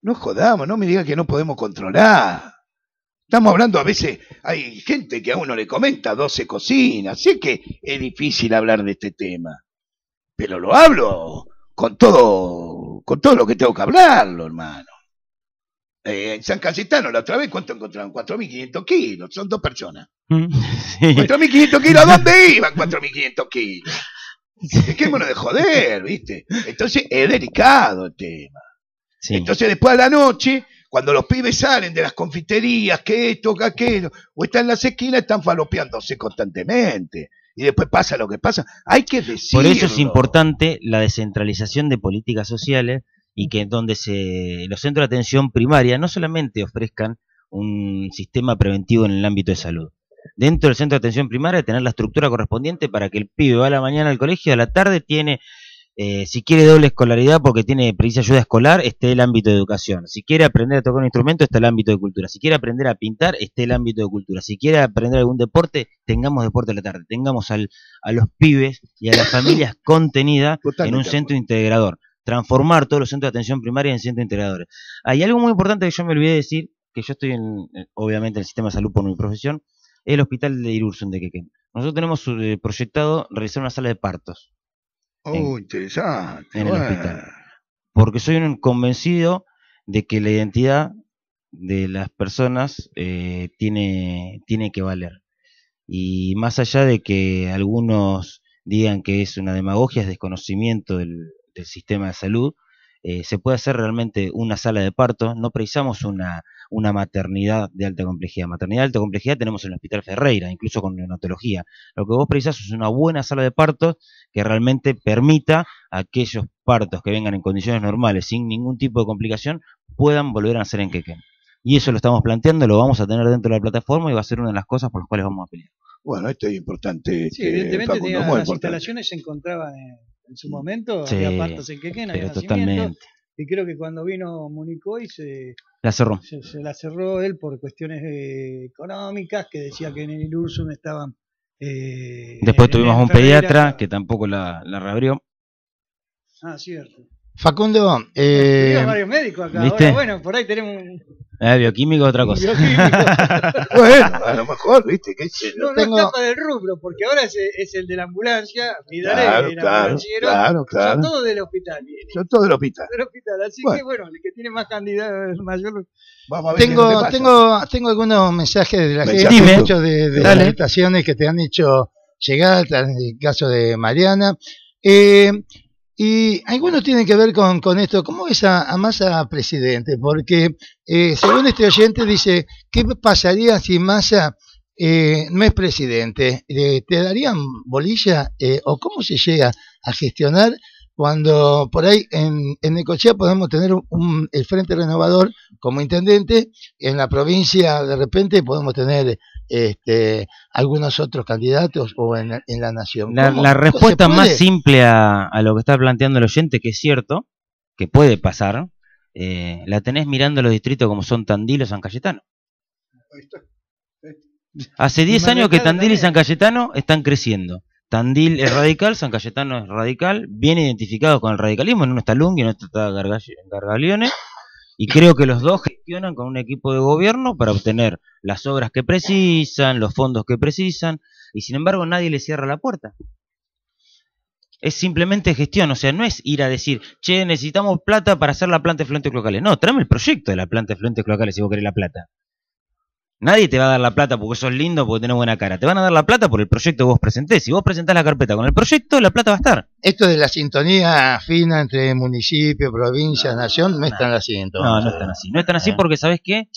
no jodamos no me diga que no podemos controlar Estamos hablando a veces, hay gente que a uno le comenta 12 cocinas, sé que es difícil hablar de este tema, pero lo hablo con todo, con todo lo que tengo que hablarlo, hermano. Eh, en San Casitano la otra vez, ¿cuánto encontraron? 4.500 kilos, son dos personas. 4.500 mm, kilos, ¿a dónde iban 4.500 kilos? bueno de joder, ¿viste? Entonces es delicado el tema. Entonces después de la noche cuando los pibes salen de las confiterías, que esto, que aquello, o están en las esquinas, están falopeándose constantemente. Y después pasa lo que pasa. Hay que decir. Por eso es importante la descentralización de políticas sociales y que donde se, los centros de atención primaria no solamente ofrezcan un sistema preventivo en el ámbito de salud. Dentro del centro de atención primaria tener la estructura correspondiente para que el pibe va a la mañana al colegio, a la tarde tiene eh, si quiere doble escolaridad porque tiene precisa ayuda escolar, esté el ámbito de educación. Si quiere aprender a tocar un instrumento, está el ámbito de cultura. Si quiere aprender a pintar, esté el ámbito de cultura. Si quiere aprender algún deporte, tengamos deporte a la tarde. Tengamos a los pibes y a las familias contenidas en un centro integrador. Transformar todos los centros de atención primaria en centros integradores. Hay algo muy importante que yo me olvidé de decir, que yo estoy en, obviamente, en el sistema de salud por mi profesión, es el hospital de Irursun de Quequén. Nosotros tenemos eh, proyectado realizar una sala de partos Oh, interesante. hospital. Porque soy un convencido de que la identidad de las personas eh, tiene, tiene que valer. Y más allá de que algunos digan que es una demagogia, es desconocimiento del, sistema de salud, eh, se puede hacer realmente una sala de parto, no precisamos una, una maternidad de alta complejidad. Maternidad de alta complejidad tenemos en el Hospital Ferreira, incluso con neonatología. Lo que vos precisas es una buena sala de partos que realmente permita a aquellos partos que vengan en condiciones normales, sin ningún tipo de complicación, puedan volver a nacer en quequén. Y eso lo estamos planteando, lo vamos a tener dentro de la plataforma y va a ser una de las cosas por las cuales vamos a pelear. Bueno, esto es importante. Sí, eh, evidentemente las instalaciones se encontraban en, su momento, había partos en Quequén, había totalmente y creo que cuando vino Municoy se la cerró. Se, la cerró él por cuestiones eh, económicas, que decía que en el no estaban... Eh, Después tuvimos un pediatra que tampoco la, la, reabrió. Ah, cierto. Facundo... Eh, varios médicos acá. bueno, por ahí tenemos... Eh, bioquímico otra cosa. bueno, a lo mejor, viste, qué No, no tengo... del rubro, porque ahora es, el de la ambulancia, mi claro, el claro, Claro, claro. Son todos del hospital. Son todos del hospital. Del hospital, así que bueno, el que tiene más cantidad mayor. Vamos a ver tengo, tengo, tengo algunos mensajes de la gente, de, las invitaciones que te han hecho llegar, en el caso de Mariana. Eh, y algunos tienen que ver con, con esto. ¿Cómo es a, Massa presidente? Porque eh, según este oyente dice, ¿qué pasaría si Massa eh, no es presidente? Eh, ¿Te darían bolilla? ¿O cómo se llega a gestionar cuando por ahí en, en Necochea podemos tener un, el Frente Renovador como intendente, en la provincia de repente podemos tener este, algunos otros candidatos o en, la nación. La, respuesta más simple a, lo que está planteando el oyente, que es cierto, que puede pasar, eh, la tenés mirando los distritos como son Tandil o San Cayetano. Hace 10 años que Tandil y San Cayetano están creciendo. Tandil es radical, San Cayetano es radical, bien identificado con el radicalismo, no uno está Lung y en está Gargaleone, y creo que los dos gestionan con un equipo de gobierno para obtener las obras que precisan, los fondos que precisan, y sin embargo nadie le cierra la puerta. Es simplemente gestión, o sea, no es ir a decir, che, necesitamos plata para hacer la planta de fluentes cloacales. No, tráeme el proyecto de la planta de fluentes cloacales si vos querés la plata. Nadie te va a dar la plata porque sos lindo, porque tenés buena cara. Te van a dar la plata por el proyecto que vos presentés. Si vos presentás la carpeta con el proyecto, la plata va a estar. Esto de la sintonía fina entre municipio, provincia, nación, no, están así entonces. No, no están así. No están así eh. porque, ¿sabés qué?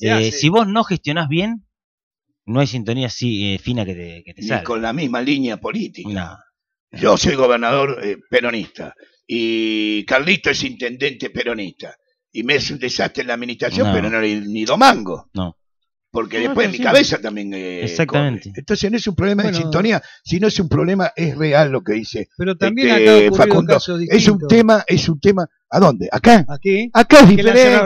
Eh, si vos no gestionás bien, no hay sintonía así eh, fina que te, salga. Ni con la misma línea política. Yo soy gobernador peronista y Carlito es intendente peronista. Y me hace un desastre en la administración, pero no ni, ni mango. No porque después mi cabeza también. Eh, Exactamente. Entonces no es un problema de sintonía, sino es un problema, es real lo que dice. Pero también este, acá Facundo. es un tema, es un tema. ¿A dónde? ¿Acá? Aquí. Acá es diferente.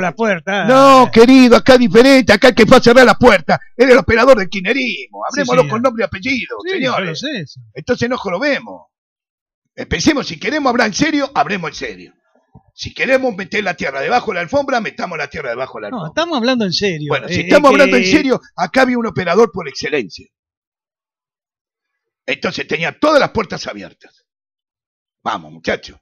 No, querido, acá es diferente. Acá el que fue a cerrar la puerta es el operador de kinerismo. Hablemoslo con nombre y apellido, señores. Entonces no lo vemos. Empecemos, eh, si queremos hablar en serio, hablemos en serio. Si queremos meter la tierra debajo de la alfombra, metamos la tierra debajo de la alfombra. No, estamos hablando en serio. Bueno, si eh, estamos hablando en serio, acá había un operador por excelencia. Entonces tenía todas las puertas abiertas. Vamos, muchachos.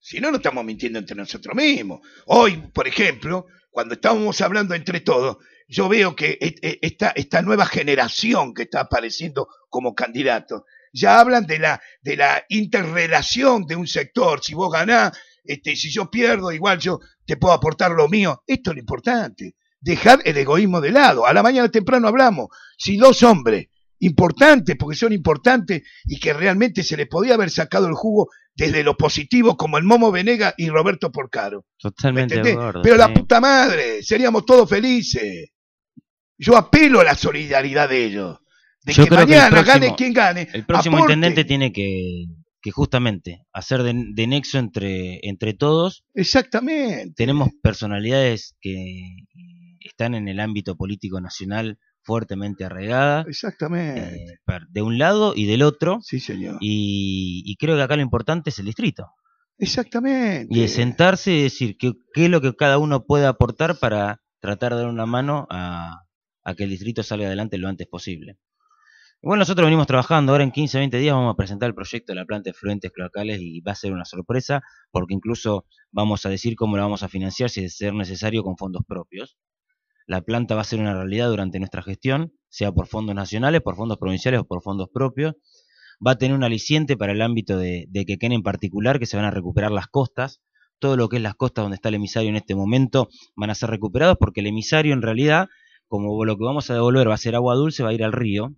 Si no, no estamos mintiendo entre nosotros mismos. Hoy, por ejemplo, cuando estábamos hablando entre todos, yo veo que e, e, esta, esta nueva generación que está apareciendo como candidato, ya hablan de la, de la interrelación de un sector. Si vos ganás, este, si yo pierdo, igual yo te puedo aportar lo mío. Esto es lo importante. Dejar el egoísmo de lado. A la mañana temprano hablamos. Si dos hombres importantes, porque son importantes y que realmente se les podía haber sacado el jugo desde lo positivo, como el Momo Venega y Roberto Porcaro. Totalmente. Pero la puta madre, seríamos todos felices. Yo apelo a la solidaridad de ellos. De Yo que mañana gane quien gane. El próximo intendente tiene que que justamente hacer de, nexo entre, entre todos. Exactamente. Tenemos personalidades que están en el ámbito político nacional fuertemente arraigada. Exactamente. Eh, de un lado y del otro. Sí, señor. Y, creo que acá lo importante es el distrito. Exactamente. Y es sentarse y decir qué, qué es lo que cada uno puede aportar para tratar de dar una mano a que el distrito salga adelante lo antes posible. Bueno, nosotros venimos trabajando, ahora en 15, 20 días vamos a presentar el proyecto de la planta de fluentes cloacales y va a ser una sorpresa, porque incluso vamos a decir cómo la vamos a financiar si es ser necesario con fondos propios. La planta va a ser una realidad durante nuestra gestión, sea por fondos nacionales, por fondos provinciales o por fondos propios. Va a tener un aliciente para el ámbito de, de Quequén en particular, que se van a recuperar las costas. Todo lo que es las costas donde está el emisario en este momento van a ser recuperados porque el emisario en realidad, como lo que vamos a devolver va a ser agua dulce, va a ir al río,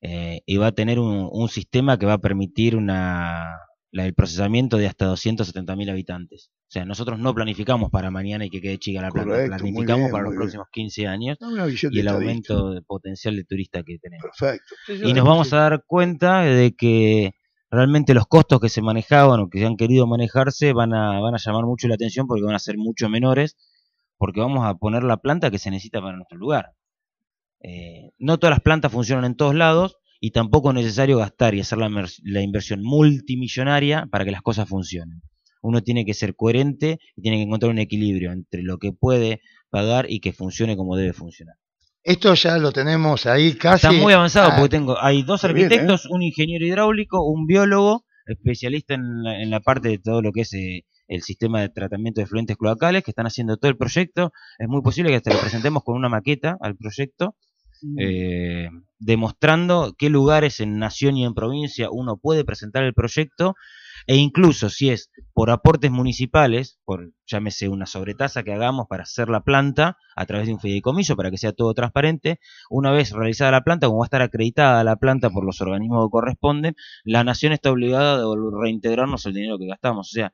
eh, y va a tener un, sistema que va a permitir el procesamiento de hasta 270.000 habitantes. O sea, nosotros no planificamos para mañana y que quede chica la planta, planificamos para los próximos 15 años y el aumento de potencial de turista que tenemos. Y nos vamos a dar cuenta de que realmente los costos que se manejaban o que se han querido manejarse van a, van a llamar mucho la atención porque van a ser mucho menores, porque vamos a poner la planta que se necesita para nuestro lugar. Eh, no todas las plantas funcionan en todos lados y tampoco es necesario gastar y hacer la, inversión multimillonaria para que las cosas funcionen. Uno tiene que ser coherente y tiene que encontrar un equilibrio entre lo que puede pagar y que funcione como debe funcionar. Esto ya lo tenemos ahí casi. Está muy avanzado ah, porque tengo, hay dos ¿eh? arquitectos, un ingeniero hidráulico, un biólogo, especialista en la, parte de todo lo que es eh, el sistema de tratamiento de fluentes cloacales, que están haciendo todo el proyecto. Es muy posible que hasta lo presentemos con una maqueta al proyecto Mm. Eh, demostrando qué lugares en nación y en provincia uno puede presentar el proyecto e incluso si es por aportes municipales, por llámese una sobretasa que hagamos para hacer la planta a través de un fideicomiso para que sea todo transparente, una vez realizada la planta, como va a estar acreditada la planta por los organismos que corresponden, la nación está obligada a reintegrarnos el dinero que gastamos. O sea,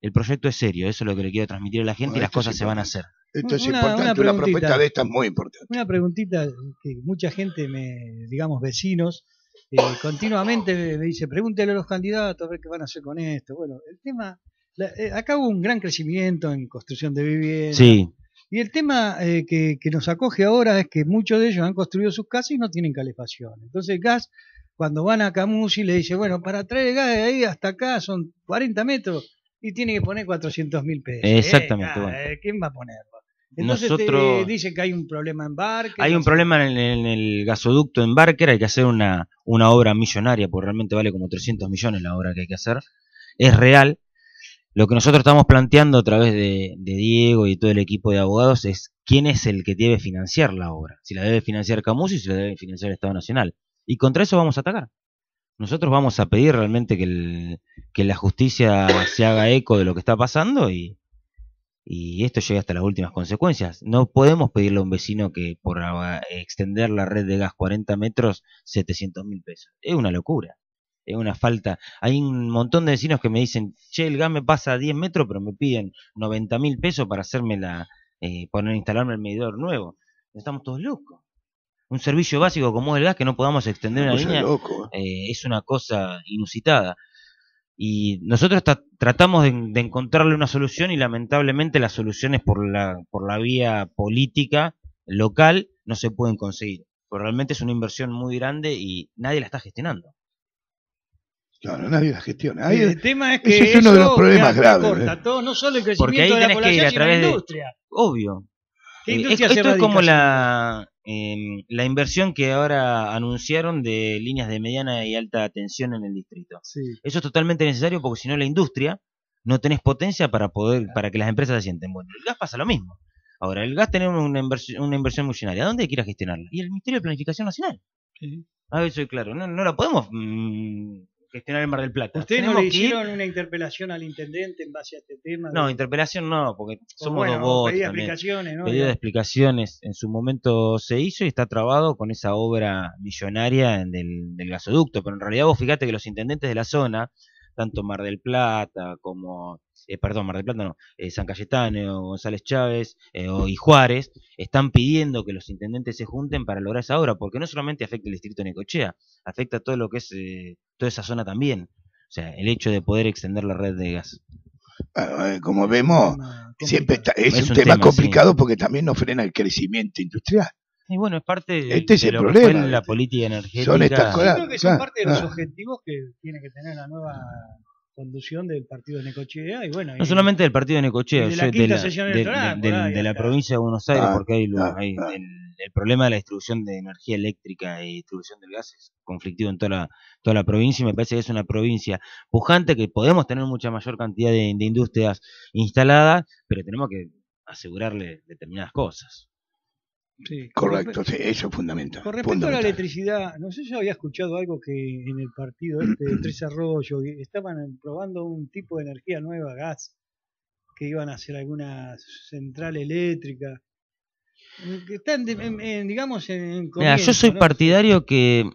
el proyecto es serio, eso es lo que le quiero transmitir a la gente y las cosas se van a hacer. Esto es una, importante, una, de esta muy importante. Una preguntita que mucha gente, me digamos vecinos, eh, continuamente me dice, pregúntele a los candidatos a ver qué van a hacer con esto. Bueno, el tema, eh, acá hubo un gran crecimiento en construcción de viviendas. Sí. Y el tema eh, que, que, nos acoge ahora es que muchos de ellos han construido sus casas y no tienen calefacción. Entonces gas, cuando van a y le dice, bueno, para traer gas de ahí hasta acá son 40 metros, y tiene que poner 400 mil pesos. Exactamente. Eh, ¿Quién va a ponerlo? Entonces Nosotros, te dicen que hay un problema en Barker. Hay un problema en, el gasoducto en Barker, hay que hacer una, una obra millonaria, porque realmente vale como 300 millones la obra que hay que hacer. Es real. Lo que nosotros estamos planteando a través de, de, Diego y todo el equipo de abogados es quién es el que debe financiar la obra. Si la debe financiar Camus y si la debe financiar el Estado Nacional. Y contra eso vamos a atacar nosotros vamos a pedir realmente que, que la justicia se haga eco de lo que está pasando y, esto llega hasta las últimas consecuencias. No podemos pedirle a un vecino que por extender la red de gas 40 metros, 700 mil pesos. Es una locura, es una falta. Hay un montón de vecinos que me dicen, che, el gas me pasa a 10 metros, pero me piden 90 mil pesos para hacerme la, eh, poner, instalarme el medidor nuevo. Estamos todos locos un servicio básico como el gas que no podamos extender una línea eh. Eh, es una cosa inusitada. Y nosotros tratamos de, encontrarle una solución y lamentablemente las soluciones por la, por la vía política local no se pueden conseguir. porque realmente es una inversión muy grande y nadie la está gestionando. Claro, nadie la gestiona. el es, tema es que es uno de los problemas graves. Eh. Porque ahí de que ir a través de la industria. obvio, eh, esto, es como la, em, la inversión que ahora anunciaron de líneas de mediana y alta tensión en el distrito. Eso es totalmente necesario porque si no la industria no tenés potencia para poder para que las empresas se sienten. Bueno, el gas pasa lo mismo. Ahora, el gas tiene una inversión, una inversión ¿A dónde quieras gestionarla? Y el Ministerio de Planificación Nacional. A ah, ver, soy claro. No, la podemos mm, gestionar el Mar del Plata. ¿Ustedes no le hicieron una interpelación al intendente en base a este tema? No, interpelación no, porque pues somos bueno, dos votos. Pedida explicaciones, ¿no? Pedida de explicaciones en su momento se hizo y está trabado con esa obra millonaria del, del gasoducto. Pero en realidad vos fíjate que los intendentes de la zona, tanto Mar del Plata como eh, perdón, Mar del Plata no, eh, San Cayetano, González Chávez eh, y Juárez, están pidiendo que los intendentes se junten para lograr esa obra, porque no solamente afecta el distrito de Necochea, afecta todo lo que es toda esa zona también, o sea, el hecho de poder extender la red de gas. Ah, como vemos, siempre es, un, tema, complicado porque también nos frena el crecimiento industrial. Y bueno, es parte de, este es la política energética. Son estas cosas. Yo creo que son parte de los objetivos que tiene que tener la nueva conducción del partido de Necochea No solamente del partido de Necochea, de la, de la, provincia de Buenos Aires, ah, porque hay, ah, ah. El, problema de la distribución de energía eléctrica y distribución del gas es conflictivo en toda la, toda la provincia y me parece que es una provincia pujante que podemos tener mucha mayor cantidad de, industrias instaladas, pero tenemos que asegurarle determinadas cosas. Correcto, sí, eso es fundamental. Con respecto a la electricidad, no sé si había escuchado algo que en el partido este de Tres Arroyos estaban probando un tipo de energía nueva, gas, que iban a hacer alguna central eléctrica. Que están, digamos, en. yo soy partidario que.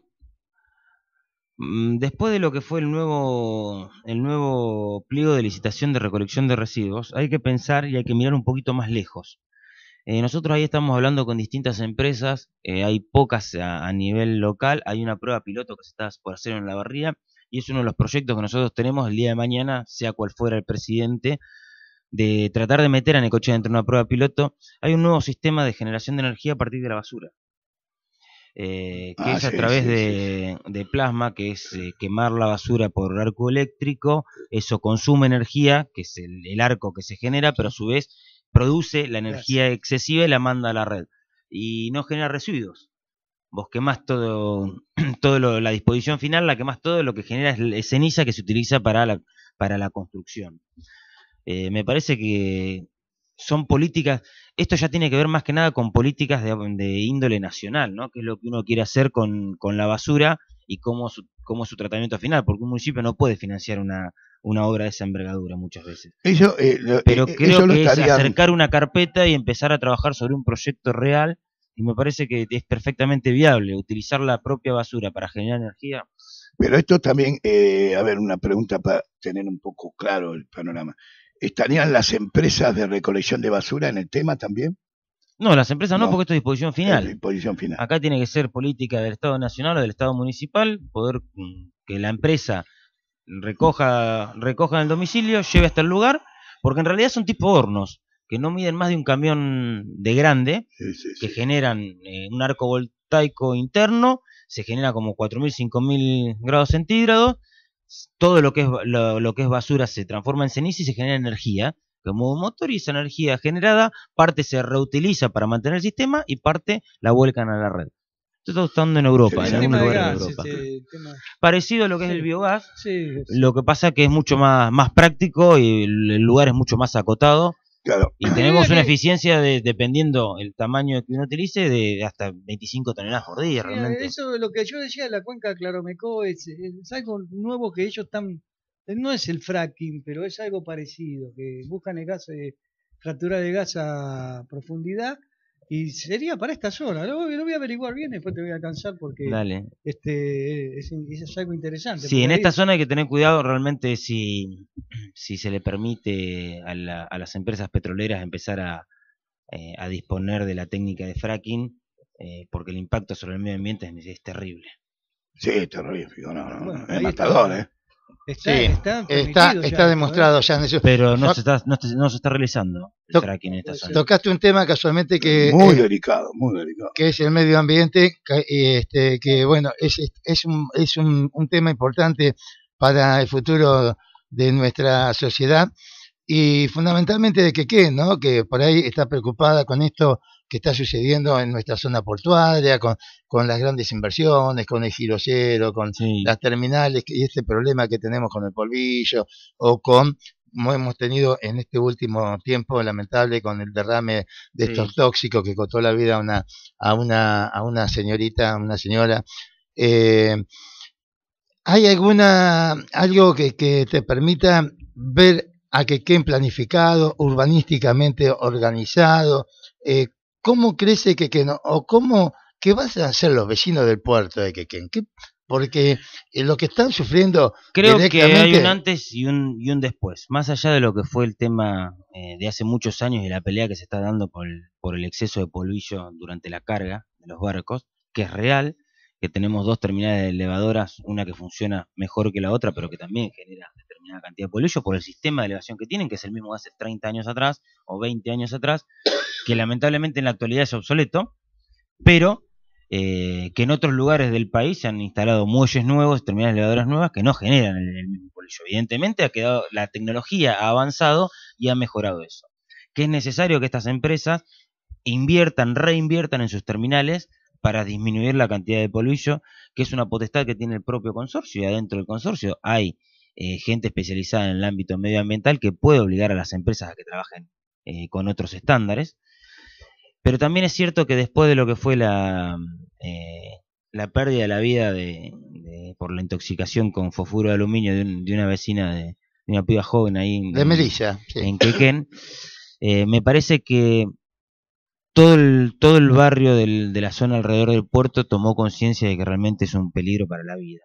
Mm, después de lo que fue el nuevo, el nuevo pliego de licitación de recolección de residuos, hay que pensar y hay que mirar un poquito más lejos eh, nosotros ahí estamos hablando con distintas empresas, eh, hay pocas a, nivel local, hay una prueba piloto que se está por hacer en la barría y es uno de los proyectos que nosotros tenemos el día de mañana, sea cual fuera el presidente, de tratar de meter a Necochea dentro de una prueba piloto. Hay un nuevo sistema de generación de energía a partir de la basura. Eh, que ah, es a través de, plasma, que es eh, quemar la basura por arco eléctrico, eso consume energía, que es el arco que se genera, pero a su vez produce la energía excesiva y la manda a la red. Y no genera residuos. Vos quemás todo, todo la disposición final, la quemás todo, lo que genera es, ceniza que se utiliza para la, para la construcción. Eh, me parece que son políticas, esto ya tiene que ver más que nada con políticas de, índole nacional, ¿no? que es lo que uno quiere hacer con, con la basura y cómo su, cómo su tratamiento final, porque un municipio no puede financiar una, una obra de esa envergadura muchas veces. Eh, eh, Pero eh, creo que es acercar una carpeta y empezar a trabajar sobre un proyecto real y me parece que es perfectamente viable utilizar la propia basura para generar energía. Pero esto también, a ver, una pregunta para tener un poco claro el panorama. ¿Estarían las empresas de recolección de basura en el tema también? No, las empresas no, porque esto disposición final. Es disposición final. Acá tiene que ser política del Estado Nacional o del Estado Municipal, poder mm, que la empresa recoja, recoja en el domicilio, lleve hasta el lugar, porque en realidad son tipo hornos, que no miden más de un camión de grande, que generan eh, un arco voltaico interno, se genera como 4.000, 5.000 grados centígrados, todo lo que, es, lo, que es basura se transforma en ceniza y se genera energía, como un motor y esa energía generada, parte se reutiliza para mantener el sistema y parte la vuelcan a la red. Esto está usando en Europa, en algún lugar Europa. Parecido a lo que es el biogás, lo que pasa que es mucho más, más práctico y el lugar es mucho más acotado. Claro. Y tenemos una eficiencia de, dependiendo el tamaño que uno utilice de hasta 25 toneladas por día realmente. Eso lo que yo decía de la cuenca Claromeco es, algo nuevo que ellos están no es el fracking, pero es algo parecido, que buscan el gas, de eh, fractura de gas a profundidad y sería para esta zona, lo, lo, voy a averiguar bien, después te voy a cansar porque este es, algo interesante. Sí, en esta zona hay que tener cuidado realmente si, si se le permite a, las empresas petroleras empezar eh, a, disponer de la técnica de fracking, eh, porque el impacto sobre el medio ambiente es, terrible. Sí, es terrible, es matador, ¿eh? Está, está, está, ¿eh? demostrado ya en eso. Pero no, se está, no, se está realizando en Tocaste un tema casualmente que... Muy eh, delicado, muy Que es el medio ambiente, que, este, que bueno, es, es, un, es un, un tema importante para el futuro de nuestra sociedad y fundamentalmente de que qué, ¿no? Que por ahí está preocupada con esto que está sucediendo en nuestra zona portuaria, con, con las grandes inversiones, con el cero, con las terminales y este problema que tenemos con el polvillo o con hemos tenido en este último tiempo lamentable con el derrame de estos tóxicos que costó la vida a una a una a una señorita, a una señora. Eh, ¿Hay alguna algo que, te permita ver a que queden planificado, urbanísticamente organizado, eh, ¿Cómo crece Quequén? ¿O cómo, qué van a hacer los vecinos del puerto de Quequén? ¿Qué, porque eh, lo que están sufriendo. Creo que hay un antes y un, y un después. Más allá de lo que fue el tema eh, de hace muchos años y la pelea que se está dando por el, exceso de polvillo durante la carga de los barcos, que es real, que tenemos dos terminales elevadoras, una que funciona mejor que la otra, pero que también genera determinada cantidad de polvillo... por el sistema de elevación que tienen, que es el mismo de hace 30 años atrás o 20 años atrás, que lamentablemente en la actualidad es obsoleto, pero eh, que en otros lugares del país se han instalado muelles nuevos, terminales elevadoras nuevas que no generan el, mismo polillo. Evidentemente ha quedado, la tecnología ha avanzado y ha mejorado eso. Que es necesario que estas empresas inviertan, reinviertan en sus terminales para disminuir la cantidad de polillo, que es una potestad que tiene el propio consorcio. Y adentro del consorcio hay eh, gente especializada en el ámbito medioambiental que puede obligar a las empresas a que trabajen eh, con otros estándares. Pero también es cierto que después de lo que fue la, eh, la pérdida de la vida de, por la intoxicación con fosfuro de aluminio de, una vecina, de, una piba joven ahí en, Quequén, eh, me parece que todo el, todo el barrio de la zona alrededor del puerto tomó conciencia de que realmente es un peligro para la vida.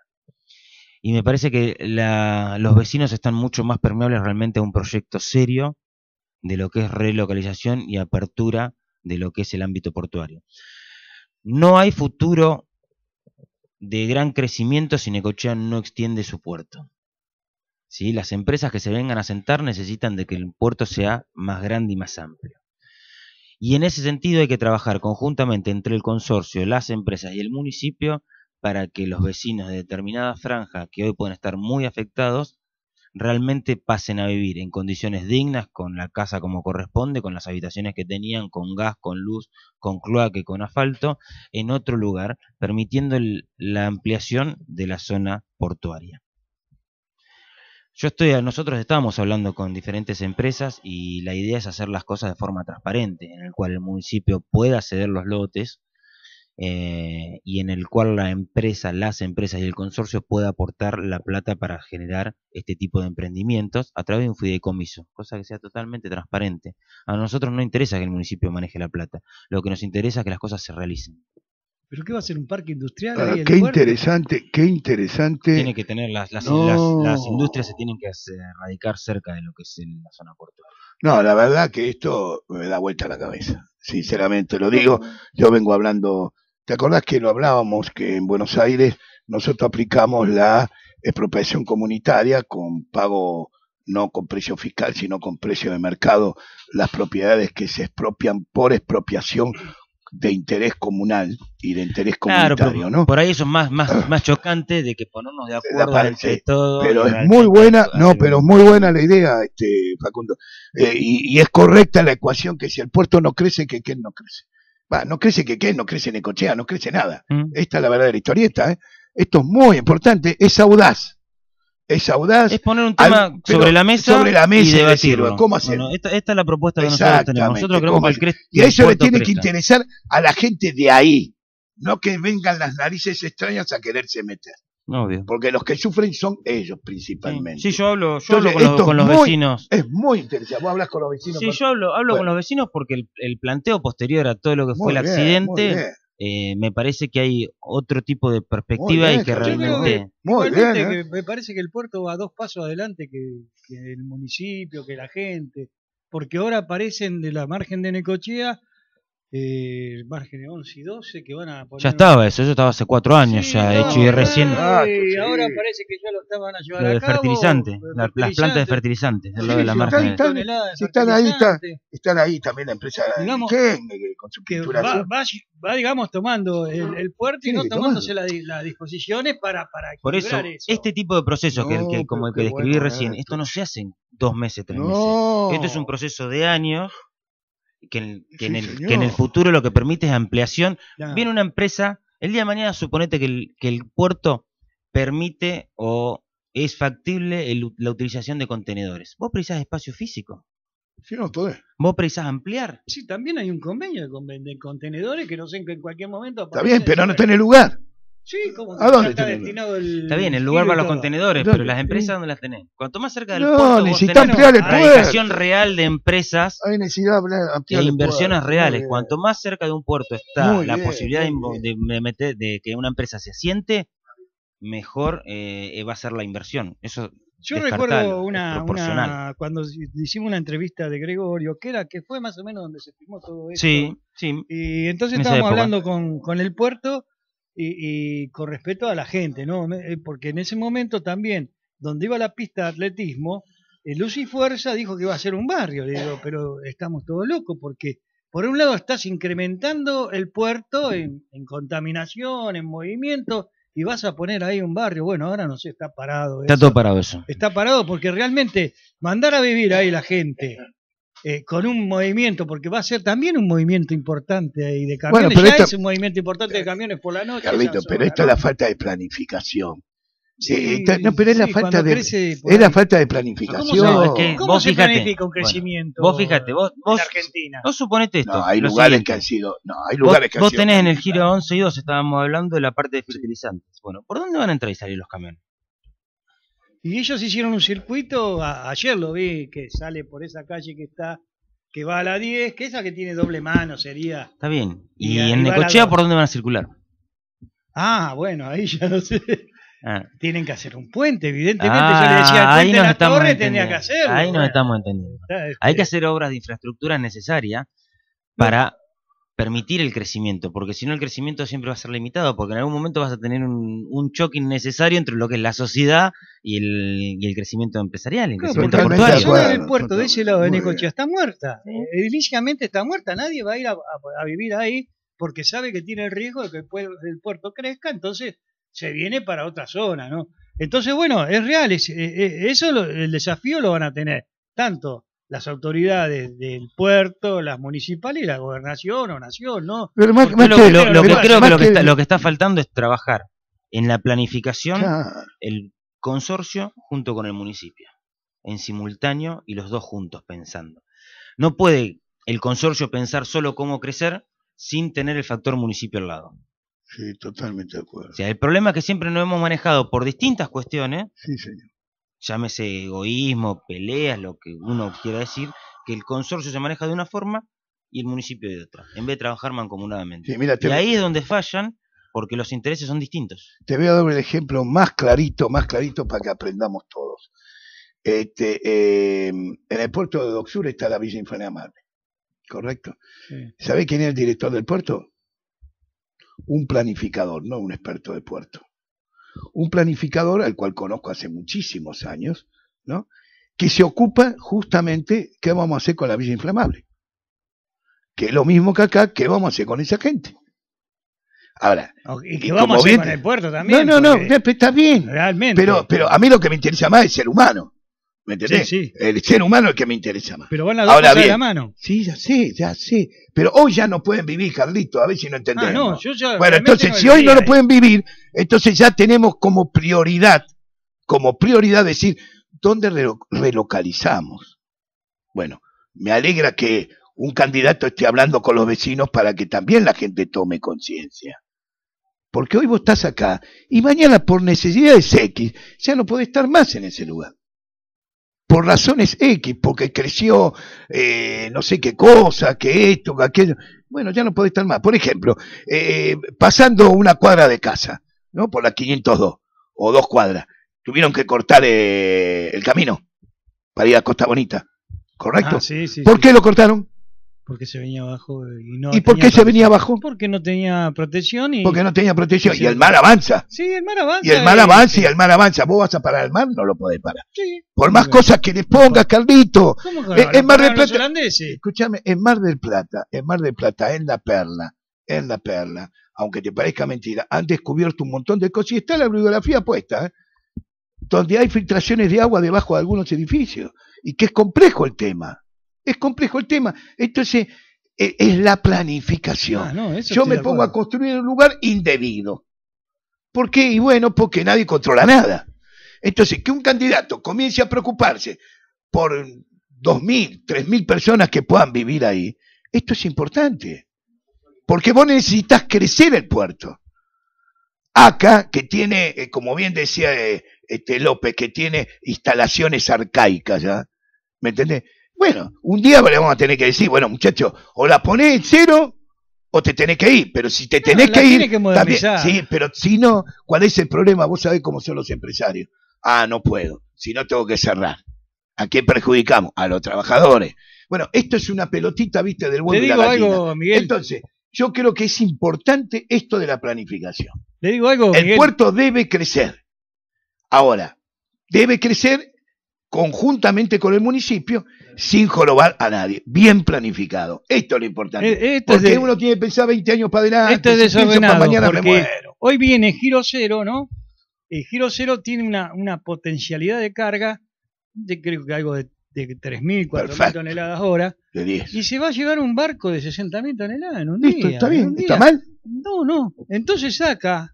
Y me parece que los vecinos están mucho más permeables realmente a un proyecto serio de lo que es relocalización y apertura de lo que es el ámbito portuario. No hay futuro de gran crecimiento si Necochea no extiende su puerto. Las empresas que se vengan a sentar necesitan de que el puerto sea más grande y más amplio. Y en ese sentido hay que trabajar conjuntamente entre el consorcio, las empresas y el municipio para que los vecinos de determinada franja que hoy pueden estar muy afectados realmente pasen a vivir en condiciones dignas, con la casa como corresponde, con las habitaciones que tenían, con gas, con luz, con cloaque, con asfalto, en otro lugar, permitiendo la ampliación de la zona portuaria. Yo estoy, nosotros estábamos hablando con diferentes empresas y la idea es hacer las cosas de forma transparente, en el cual el municipio pueda ceder los lotes eh, y en el cual la empresa, las empresas y el consorcio pueda aportar la plata para generar este tipo de emprendimientos a través de un fideicomiso, cosa que sea totalmente transparente. A nosotros no interesa que el municipio maneje la plata, lo que nos interesa es que las cosas se realicen. ¿Pero qué va a ser un parque industrial? qué interesante, qué interesante. Tiene que tener las, las, las, industrias se tienen que erradicar cerca de lo que es la zona portuaria. No, la verdad que esto me da vuelta a la cabeza. Sinceramente lo digo. Yo vengo hablando ¿Te acordás que lo hablábamos que en Buenos Aires nosotros aplicamos la expropiación comunitaria con pago no con precio fiscal, sino con precio de mercado, las propiedades que se expropian por expropiación de interés comunal y de interés comunitario, claro, ¿no? Por ahí eso es más, más, ah. más chocante de que ponernos de acuerdo todo. Pero es muy buena, no, pero muy buena la idea, este Facundo. Eh, y, y, es correcta la ecuación que si el puerto no crece, que quién no crece no crece que qué, no crece Necochea, no crece nada. Mm. Esta es la verdadera historieta. ¿eh? Esto es muy importante, es audaz. Es audaz. Es poner un tema sobre la mesa. y debatirlo. ¿Cómo hacerlo? esta, es la propuesta que nosotros tenemos. Y eso le tiene que interesar a la gente de ahí. No que vengan las narices extrañas a quererse meter. Porque los que sufren son ellos principalmente. Sí, yo hablo, yo hablo con, los, vecinos. Es muy interesante. Vos hablas con los vecinos. Sí, yo hablo, con los vecinos porque el, planteo posterior a todo lo que fue el accidente. Eh, me parece que hay otro tipo de perspectiva y que realmente. muy bien, ¿eh? me parece que el puerto va dos pasos adelante que, que el municipio, que la gente. Porque ahora aparecen de la margen de Necochea eh, márgenes 11 y 12 que van a Ya estaba eso, eso estaba hace cuatro años ya hecho y recién... Ah, ahora parece que ya lo estaban a llevar a cabo, fertilizante, las plantas de fertilizantes, de la margen. Están, están, ahí, están ahí también la empresa digamos, que, va, digamos, tomando el, puerto y no tomándose las disposiciones para, para Por eso, este tipo de procesos que, como el que describí recién, esto no se hace en dos meses, tres meses. Esto es un proceso de años que en, el, futuro lo que permite es ampliación. Viene una empresa, el día de mañana suponete que el, que el puerto permite o es factible la utilización de contenedores. Vos precisás espacio físico. Sí, Vos precisás ampliar. Sí, también hay un convenio de, contenedores que no sé en cualquier momento. Está bien, pero no tiene lugar. Sí, está destinado el. Está bien, el lugar para los contenedores, pero las empresas, ¿dónde las tenés? Cuanto más cerca del puerto, vos tenés real de empresas Hay necesidad de inversiones reales. Cuanto más cerca de un puerto está la posibilidad de, que una empresa se asiente, mejor eh, va a ser la inversión. Eso yo recuerdo una, cuando hicimos una entrevista de Gregorio, que era que fue más o menos donde se firmó todo esto. Sí, sí. Y entonces estábamos hablando con, con el puerto y, con respeto a la gente, ¿no? Eh, porque en ese momento también, donde iba la pista de atletismo, eh, Luz y Fuerza dijo que iba a ser un barrio. digo, pero estamos todos locos porque, por un lado, estás incrementando el puerto en, contaminación, en movimiento, y vas a poner ahí un barrio. Bueno, ahora no sé, está parado. Está todo parado eso. Está parado porque realmente mandar a vivir ahí la gente eh, con un movimiento, porque va a ser también un movimiento importante y de camiones. ya es un movimiento importante de camiones por la noche. Carlito, pero esta es la falta de planificación. Sí, pero es la falta de es la falta de planificación. ¿Cómo, se fíjate, un crecimiento? vos fíjate, vos, vos en Argentina. Vos suponete esto. No, hay lugares que han sido, no, hay lugares vos, que Vos tenés en el giro 11 y 2 estábamos hablando de la parte de fertilizantes. Bueno, ¿por dónde van a entrar y salir los camiones? Y ellos hicieron un circuito, ayer lo vi, que sale por esa calle que está, que va a la 10, que esa que tiene doble mano sería. Está bien. ¿Y, en Necochea por dónde van a circular? Ah, bueno, ahí ya no sé. Ah. Tienen que hacer un puente, evidentemente. Yo le decía, ah, la torre tenía que hacerlo. Ahí nos estamos entendiendo. Ah, este. Hay que hacer obras de infraestructura necesarias para permitir el crecimiento, porque si no el crecimiento siempre va a ser limitado, porque en algún momento vas a tener un, choque innecesario entre lo que es la sociedad y el, crecimiento empresarial, el crecimiento portuario. La zona del puerto de ese lado de Necochea está muerta, eh, ediliciamente está muerta, nadie va a ir a, vivir ahí porque sabe que tiene el riesgo de que el, el, puerto crezca, entonces se viene para otra zona, ¿no? Entonces, bueno, es real, es, eh, eh, eso el desafío lo van a tener, tanto las autoridades del puerto, las municipales y la gobernación o nación, ¿no? lo, que, creo lo que, está, lo que está faltando es trabajar en la planificación el consorcio junto con el municipio, en simultáneo y los dos juntos pensando. No puede el consorcio pensar solo cómo crecer sin tener el factor municipio al lado. Sí, totalmente de acuerdo. O sea, el problema es que siempre nos hemos manejado por distintas cuestiones. Sí, señor llámese egoísmo, peleas, lo que uno quiera decir, que el consorcio se maneja de una forma y el municipio de otra, en vez de trabajar mancomunadamente. Y ahí es donde fallan porque los intereses son distintos. Te voy a dar un ejemplo más clarito, más clarito para que aprendamos todos. Este, eh, en el puerto de Doxur está la Villa Madre, ¿correcto? Sí. ¿Sabés quién es el director del puerto? Un planificador, no un experto de puerto un planificador al cual conozco hace muchísimos años, ¿no? que se ocupa justamente qué vamos a hacer con la Villa Inflamable. Que es lo mismo que acá, qué vamos a hacer con esa gente. Ahora, y que vamos a hacer con el puerto también. No, no, no, está bien. Realmente. Pero, pero a mí lo que me interesa más es el humano. ¿Me entendés? El ser humano es el que me interesa más. Pero van a dos Ahora bien, la mano. Sí, ya sé, ya sé. Pero hoy ya no pueden vivir, Carlito, a ver si no entendemos. Ah, bueno, entonces, si hoy no lo pueden vivir, entonces ya tenemos como prioridad, como prioridad decir, ¿dónde relocalizamos? Bueno, me alegra que un candidato esté hablando con los vecinos para que también la gente tome conciencia. Porque hoy vos estás acá y mañana por necesidades X ya no podés estar más en ese lugar por razones X, porque creció eh, no sé qué cosa, que esto, que aquello. Bueno, ya no puede estar más. Por ejemplo, eh, pasando una cuadra de casa, ¿no? Por la 502 o dos cuadras, tuvieron que cortar eh, el camino para ir a Costa Bonita, ¿correcto? Ah, sí, sí, ¿Por qué lo cortaron? Porque se venía abajo y no. ¿Y por qué se venía abajo? Porque no tenía protección y. Porque no tenía protección. Y el mar avanza. Sí, el mar avanza. Y el mar avanza y el mar avanza. Vos vas a parar el mar, no lo podés parar. Sí. Por más cosas que le pongas, Carlito. Eh, es en, Mar del Plata. Escúchame, en Mar del Plata, en Mar del Plata, en La Perla, en La Perla, aunque te parezca mentira, han descubierto un montón de cosas y está la bibliografía puesta, ¿eh? donde hay filtraciones de agua debajo de algunos edificios. Y que es complejo el tema es complejo el tema. Entonces, e, es, la planificación. Ah, Yo me pongo a construir un lugar indebido. ¿Por qué? Y bueno, porque nadie controla nada. Entonces, que un candidato comience a preocuparse por 2.000, 3.000 personas que puedan vivir ahí, esto es importante. Porque vos necesitas crecer el puerto. Acá, que tiene, eh, como bien decía eh, este López, que tiene instalaciones arcaicas, ¿ya? ¿Me entendés? Bueno, un día le vamos a tener que decir, bueno, muchachos, o la ponés en cero o te tenés que ir, pero si te tenés que ir, también, sí, pero si no, ¿cuál es el problema? Vos sabés cómo son los empresarios. Ah, no puedo, si no tengo que cerrar. ¿A quién perjudicamos? A los trabajadores. Bueno, esto es una pelotita, viste, del buen de la Algo, Miguel. Entonces, yo creo que es importante esto de la planificación. Le digo algo, El puerto debe crecer. Ahora, debe crecer conjuntamente con el municipio sin jorobar a nadie. Bien planificado. Esto es lo importante. Eh, este porque uno tiene que pensar 20 años para adelante. Esto es desordenado. hoy viene Giro Cero, ¿no? El eh, Giro Cero tiene una, una potencialidad de carga de creo que algo de, de 3.000, 4.000 toneladas hora. De 10. Y se va a llevar un barco de 60.000 toneladas en un día. Está bien, está mal. No, no. Entonces saca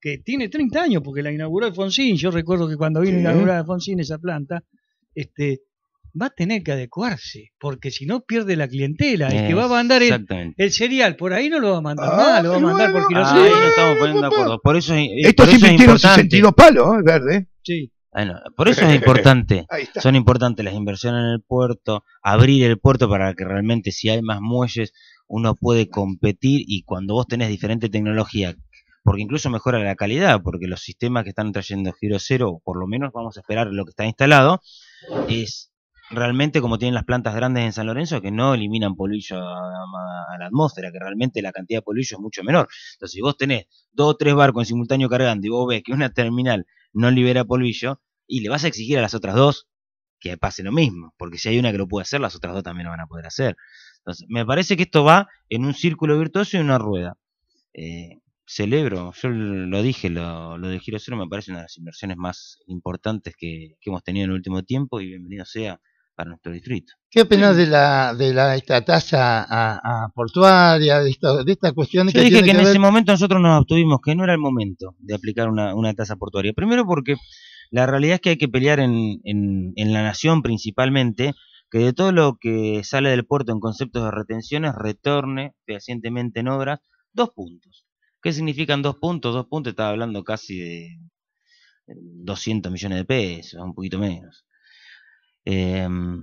que tiene 30 años, porque la inauguró Fonsín. Yo recuerdo que cuando vino a inaugurar Fonsín esa planta, este, va a tener que adecuarse, porque si no pierde la clientela. El que va a mandar el, el, cereal por ahí no lo va a mandar nada ah, lo va a mandar por giro no estamos poniendo de acuerdo. Por eso, es verde. Sí. por eso es importante, son importantes las inversiones en el puerto, abrir el puerto para que realmente si hay más muelles uno puede competir y cuando vos tenés diferente tecnología porque incluso mejora la calidad, porque los sistemas que están trayendo giro cero, por lo menos vamos a esperar lo que está instalado, es realmente como tienen las plantas grandes en San Lorenzo, que no eliminan polvillo a, la atmósfera, que realmente la cantidad de polvillo es mucho menor. Entonces, si vos tenés dos o tres barcos en simultáneo cargando y vos ves que una terminal no libera polvillo, y le vas a exigir a las otras dos que pase lo mismo, porque si hay una que lo puede hacer, las otras dos también lo van a poder hacer. Entonces, me parece que esto va en un círculo virtuoso y una rueda. Eh, celebro, yo lo dije, lo, lo del Giro me parece una de las inversiones más importantes que, hemos tenido en el último tiempo y bienvenido sea para nuestro distrito. ¿Qué opinas de la de la esta tasa a, portuaria, de, esta, de Yo dije que, en ese momento nosotros nos obtuvimos, que no era el momento de aplicar una, tasa portuaria. Primero porque la realidad es que hay que pelear en, en la nación principalmente que de todo lo que sale del puerto en conceptos de retenciones retorne fehacientemente en obras dos puntos ¿Qué significan dos puntos? Dos puntos estaba hablando casi de 200 millones de pesos, un poquito menos. Em,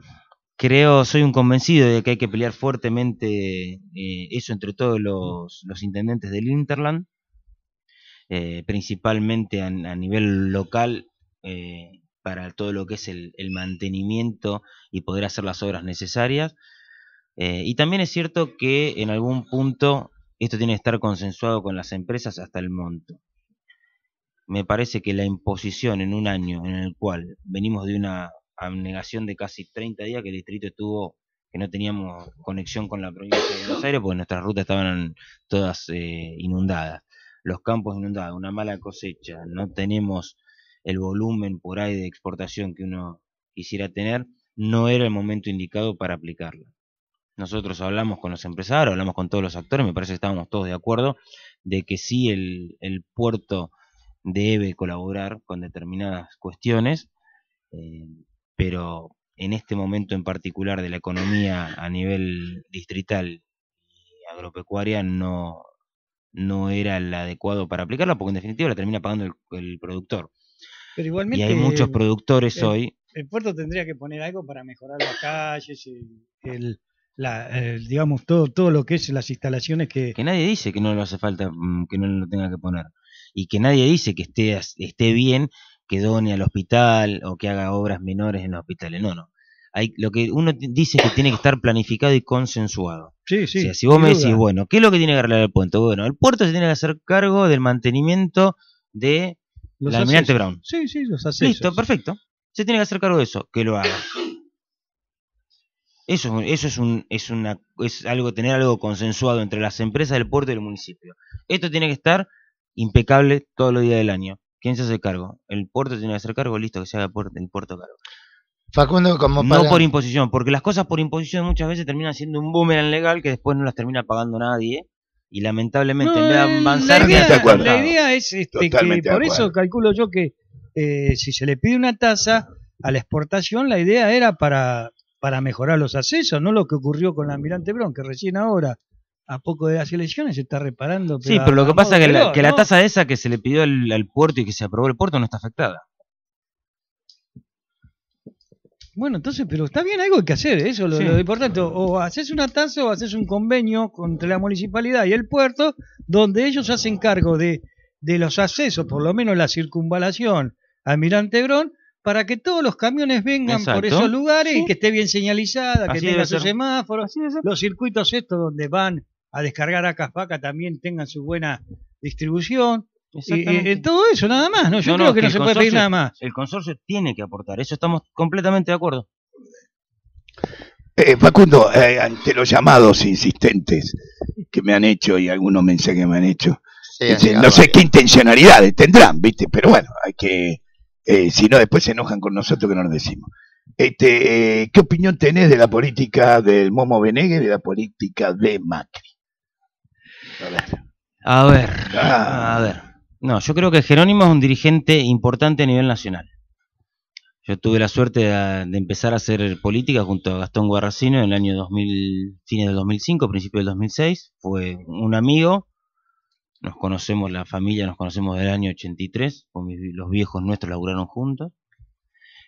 creo, soy un convencido de que hay que pelear fuertemente eh, eso entre todos los, intendentes del Interland, eh, principalmente a, nivel local, eh, para todo lo que es el, mantenimiento y poder hacer las obras necesarias. y también es cierto que en algún punto esto tiene que estar consensuado con las empresas hasta el monto. Me parece que la imposición en un año en el cual venimos de una abnegación de casi 30 días que el distrito estuvo, que no teníamos conexión con la provincia de Buenos Aires porque nuestras rutas estaban todas eh, inundadas, los campos inundados, una mala cosecha, no tenemos el volumen por ahí de exportación que uno quisiera tener, no era el momento indicado para aplicarla. Nosotros hablamos con los empresarios, hablamos con todos los actores, me parece que estábamos todos de acuerdo de que sí el, puerto debe colaborar con determinadas cuestiones, eh, pero en este momento en particular de la economía a nivel distrital y agropecuaria no, no era el adecuado para aplicarla, porque en definitiva la termina pagando el, productor. Pero igualmente, y hay muchos productores hoy. El puerto tendría que poner algo para mejorar las calles, el, la, eh, digamos, todo, todo lo que es las instalaciones que... nadie dice que no lo hace falta, mm, que no lo tenga que poner. Y que nadie dice que esté, esté bien que done al hospital o que haga obras menores en los hospitales. No, no. Hay, lo que uno dice que tiene que estar planificado y consensuado. Sí, sí. si vos me decís, bueno, ¿qué es lo que tiene que arreglar el puente? Bueno, el puerto se tiene que hacer cargo del mantenimiento de los la Brown. Sí, sí, Listo, perfecto. Se tiene que hacer cargo de eso, que lo haga. Eso, eso es, un, es, una, es algo, tener algo consensuado entre las empresas del puerto y el municipio. Esto tiene que estar impecable todos los días del año. ¿Quién se hace cargo? El puerto tiene que hacer cargo, listo, que se haga el puerto, el puerto cargo. Facundo, como No por imposición, porque las cosas por imposición muchas veces terminan siendo un boomerang legal que después no las termina pagando nadie y lamentablemente en vez de avanzar... La es este, que por eso calculo yo que eh, si se le pide una tasa a la exportación, la idea era para para mejorar los accesos, no lo que ocurrió con el almirante Brown, que recién ahora, a poco de las elecciones, se está reparando. sí, pero lo que pasa es que, la, que tasa esa que se le pidió al, puerto y que se aprobó el puerto no está afectada. Bueno, entonces, pero está bien, algo hay que hacer, eso es lo, importante. O haces una tasa o haces un convenio entre la municipalidad y el puerto, donde ellos hacen cargo de, los accesos, por lo menos la circunvalación Almirante Brown, para que todos los camiones vengan por esos lugares y que esté bien señalizada, que tenga sus semáforos, los circuitos estos donde van a descargar a Caspaca también tengan su buena distribución. Y, todo eso, nada más. ¿no? Yo creo que no se puede pedir nada más. El consorcio tiene que aportar, eso estamos completamente de acuerdo. Eh, Facundo, eh, ante los llamados insistentes que me han hecho y algunos mensajes que me han hecho, no sé qué intencionalidades tendrán, ¿viste? Pero bueno, hay que eh, si no, después se enojan con nosotros que no nos decimos. Este, eh, ¿Qué opinión tenés de la política del Momo Benegue de la política de Macri? A ver. A ver, No, yo creo que Jerónimo es un dirigente importante a nivel nacional. Yo tuve la suerte de, empezar a hacer política junto a Gastón Guarracino en el año 2000, fines del 2005, principio del 2006. Fue un amigo nos conocemos, la familia nos conocemos del año 83, los viejos nuestros laburaron juntos,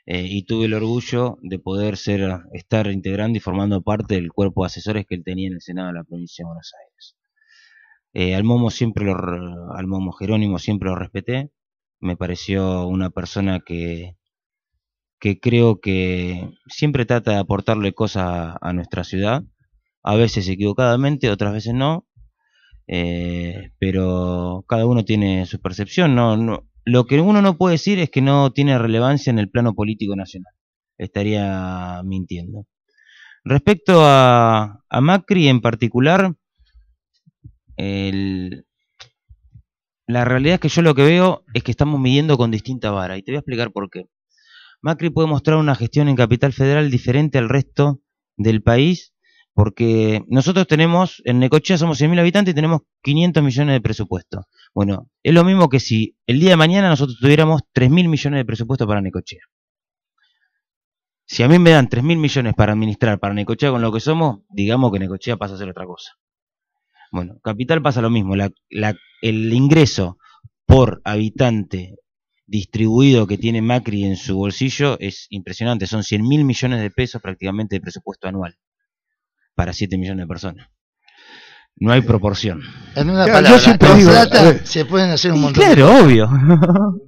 eh, y tuve el orgullo de poder ser, estar integrando y formando parte del cuerpo de asesores que él tenía en el Senado de la provincia de Buenos Aires. Eh, al Momo siempre al Jerónimo siempre lo respeté, me pareció una persona que, que creo que siempre trata de aportarle cosas a nuestra ciudad, a veces equivocadamente, otras veces no, eh, pero cada uno tiene su percepción. No, lo que uno no puede decir es que no tiene relevancia en el plano político nacional. Estaría mintiendo. Respecto a, Macri en particular, la realidad es que yo lo que veo es que estamos midiendo con distinta vara y te voy a explicar por qué. Macri puede mostrar una gestión en Capital Federal diferente al resto del país porque nosotros tenemos, en Necochea somos 100.000 habitantes y tenemos 500 millones de presupuesto. Bueno, es lo mismo que si el día de mañana nosotros tuviéramos 3.000 millones de presupuesto para Necochea. Si a mí me dan 3.000 millones para administrar para Necochea con lo que somos, digamos que Necochea pasa a ser otra cosa. Bueno, Capital pasa lo mismo. el ingreso por habitante distribuido que tiene Macri en su bolsillo es impresionante. Son 100.000 millones de pesos prácticamente de presupuesto anual para 7 millones de personas. No hay proporción. En una palabra, plata eh, se pueden hacer un montón. Claro, obvio.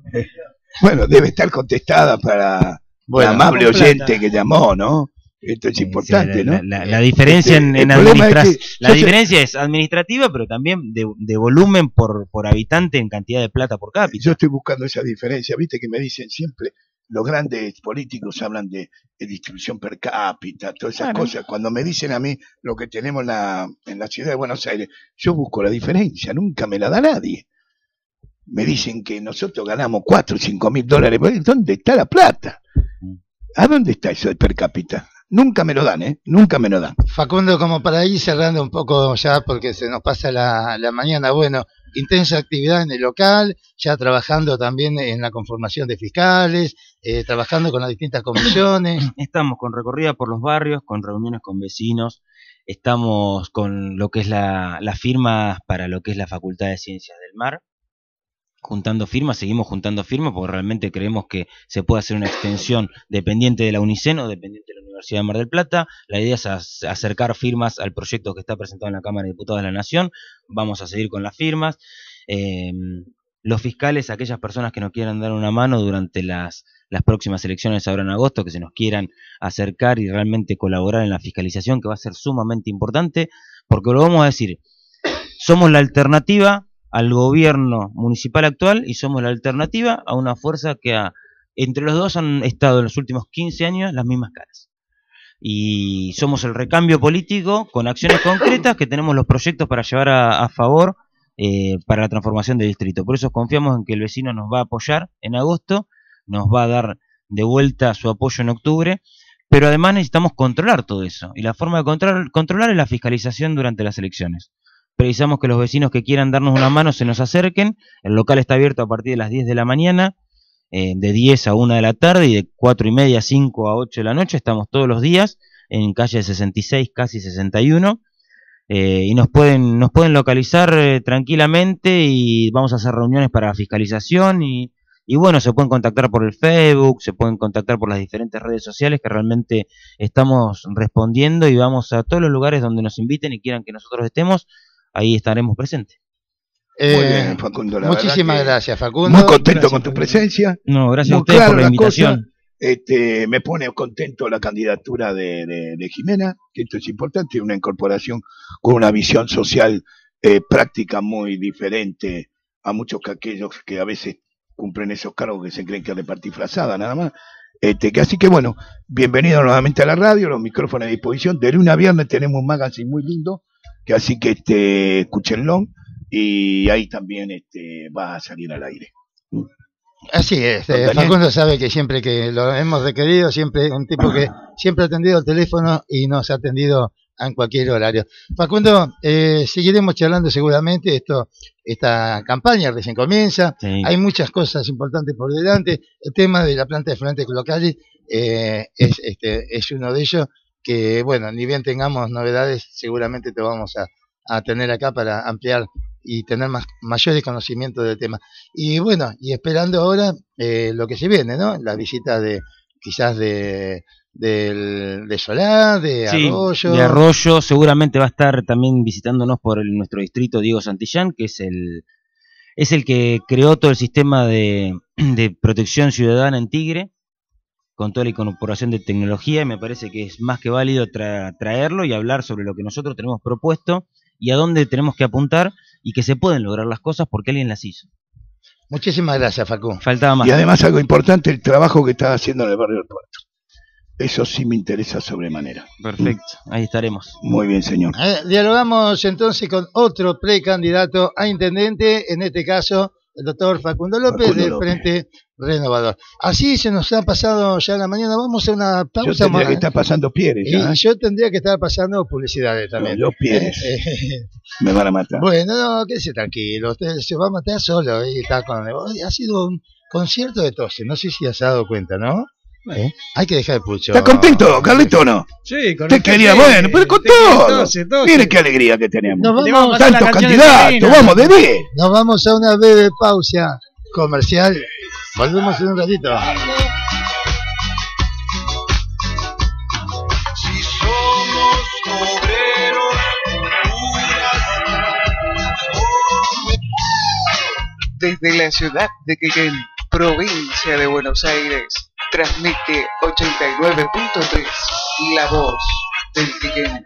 bueno, debe estar contestada para el amable oyente que llamó, ¿no? Esto es importante, ¿no? La, diferencia en, este, Es la diferencia es administrativa, pero también de, volumen por, por habitante en cantidad de plata por cápita. Yo estoy buscando esa diferencia, viste que me dicen siempre, los grandes políticos hablan de, distribución per cápita, todas esas cosas. Cuando me dicen a mí lo que tenemos en la, en la ciudad de Buenos Aires, yo busco la diferencia, nunca me la da nadie. Me dicen que nosotros ganamos 4 o 5 mil dólares. ¿Dónde está la plata? Mm. ¿A dónde está eso de per cápita? Nunca me lo dan, ¿eh? Nunca me lo dan. Facundo, como para ir cerrando un poco ya, porque se nos pasa la, mañana, bueno, intensa actividad en el local, ya trabajando también en la conformación de fiscales, eh, trabajando con las distintas comisiones. Estamos con recorrida por los barrios, con reuniones con vecinos, estamos con lo que es la, firma para lo que es la Facultad de Ciencias del Mar, juntando firmas, seguimos juntando firmas porque realmente creemos que se puede hacer una extensión dependiente de la UNICEN o dependiente de la Universidad de Mar del Plata. La idea es acercar firmas al proyecto que está presentado en la Cámara de Diputados de la Nación. Vamos a seguir con las firmas. Em, los fiscales, aquellas personas que nos quieran dar una mano durante las, las próximas elecciones ahora en agosto, que se nos quieran acercar y realmente colaborar en la fiscalización, que va a ser sumamente importante, porque lo vamos a decir, somos la alternativa al gobierno municipal actual y somos la alternativa a una fuerza que entre los dos han estado en los últimos 15 años las mismas caras. Y somos el recambio político con acciones concretas que tenemos los proyectos para llevar a, favor eh, para la transformación del distrito. Por eso confiamos en que el vecino nos va a apoyar en agosto, nos va a dar de vuelta su apoyo en octubre, pero además necesitamos controlar todo eso. Y la forma de controlar es la fiscalización durante las elecciones precisamos que los vecinos que quieran darnos una mano se nos acerquen. El local está abierto a partir de las 10 de la mañana, eh, de 10 a 1 de la tarde y de 4 y media, 5 a 8 de la noche. Estamos todos los días en calle 66, casi 61. Eh, y nos pueden, nos pueden localizar eh, tranquilamente y vamos a hacer reuniones para fiscalización y bueno, se pueden contactar por el Facebook, se pueden contactar por las diferentes redes sociales que realmente estamos respondiendo y vamos a todos los lugares donde nos inviten y quieran que nosotros estemos, ahí estaremos presentes. Muy eh, bien, Facundo. muchísimas gracias, Facundo. Muy contento con tu presencia. No, gracias a ustedes por la, invitación. Este, me pone contento la candidatura de, Jimena, que esto es importante, una incorporación con una visión social eh, práctica muy diferente a muchos que aquellos que a veces cumplen esos cargos que se creen que es de partifrazada, nada más. Este, que así que bueno, bienvenido nuevamente a la radio, los micrófonos a disposición. De lunes a viernes tenemos un magazine muy lindo así que este, escúchenlo y ahí también este, va a salir al aire. Así es, eh, Facundo sabe que siempre que lo hemos requerido, siempre un tipo que siempre ha atendido el teléfono y nos ha atendido en cualquier horario. Facundo, eh, seguiremos charlando seguramente, esto, esta campaña recién comienza, hay muchas cosas importantes por delante, el tema de la planta de florentes locales eh, es, este, es uno de ellos, que bueno, ni bien tengamos novedades, seguramente te vamos a, tener acá para ampliar y tener más, mayores conocimientos del tema. Y bueno, y esperando ahora eh, lo que se viene, ¿no? La visita de quizás de del, de Solá, de Arroyo. De Arroyo, seguramente va a estar también visitándonos por nuestro distrito Diego Santillán, que es el, es el que creó todo el sistema de, de protección ciudadana en Tigre con toda la incorporación de tecnología y me parece que es más que válido traerlo y hablar sobre lo que nosotros tenemos propuesto y a dónde tenemos que apuntar y que se pueden lograr las cosas porque alguien las hizo. Muchísimas gracias, Facu. Faltaba más. Y además algo importante, el trabajo que está haciendo en el barrio del puerto. Eso sí me interesa sobremanera. Perfecto, ahí estaremos. Muy bien, señor. Eh, dialogamos entonces con otro precandidato a intendente, en este caso el doctor Facundo López, Facundo López. del Frente renovador. Así se nos ha pasado ya la mañana. Vamos a una pausa. Yo tendría que estar pasando Pieres. ¿eh? yo tendría que estar pasando publicidades también. los yo Pieres. me van a matar. Bueno, no, quédese tranquilo. Usted se va a matar solo y está con. Ha sido un concierto de tos No sé si has dado cuenta, ¿no? ¿Eh? Hay que dejar el pucho. ¿estás contento, Carlito, o no? Sí, con Te quería, bueno, pero con todo. Miren qué alegría que tenemos. Nos vamos, Tantos candidatos, vamos, bebé. Nos vamos a una breve pausa comercial Volvemos en un ratito. Desde la ciudad de Quiquén, provincia de Buenos Aires, transmite 89.3 La Voz del Quiquén.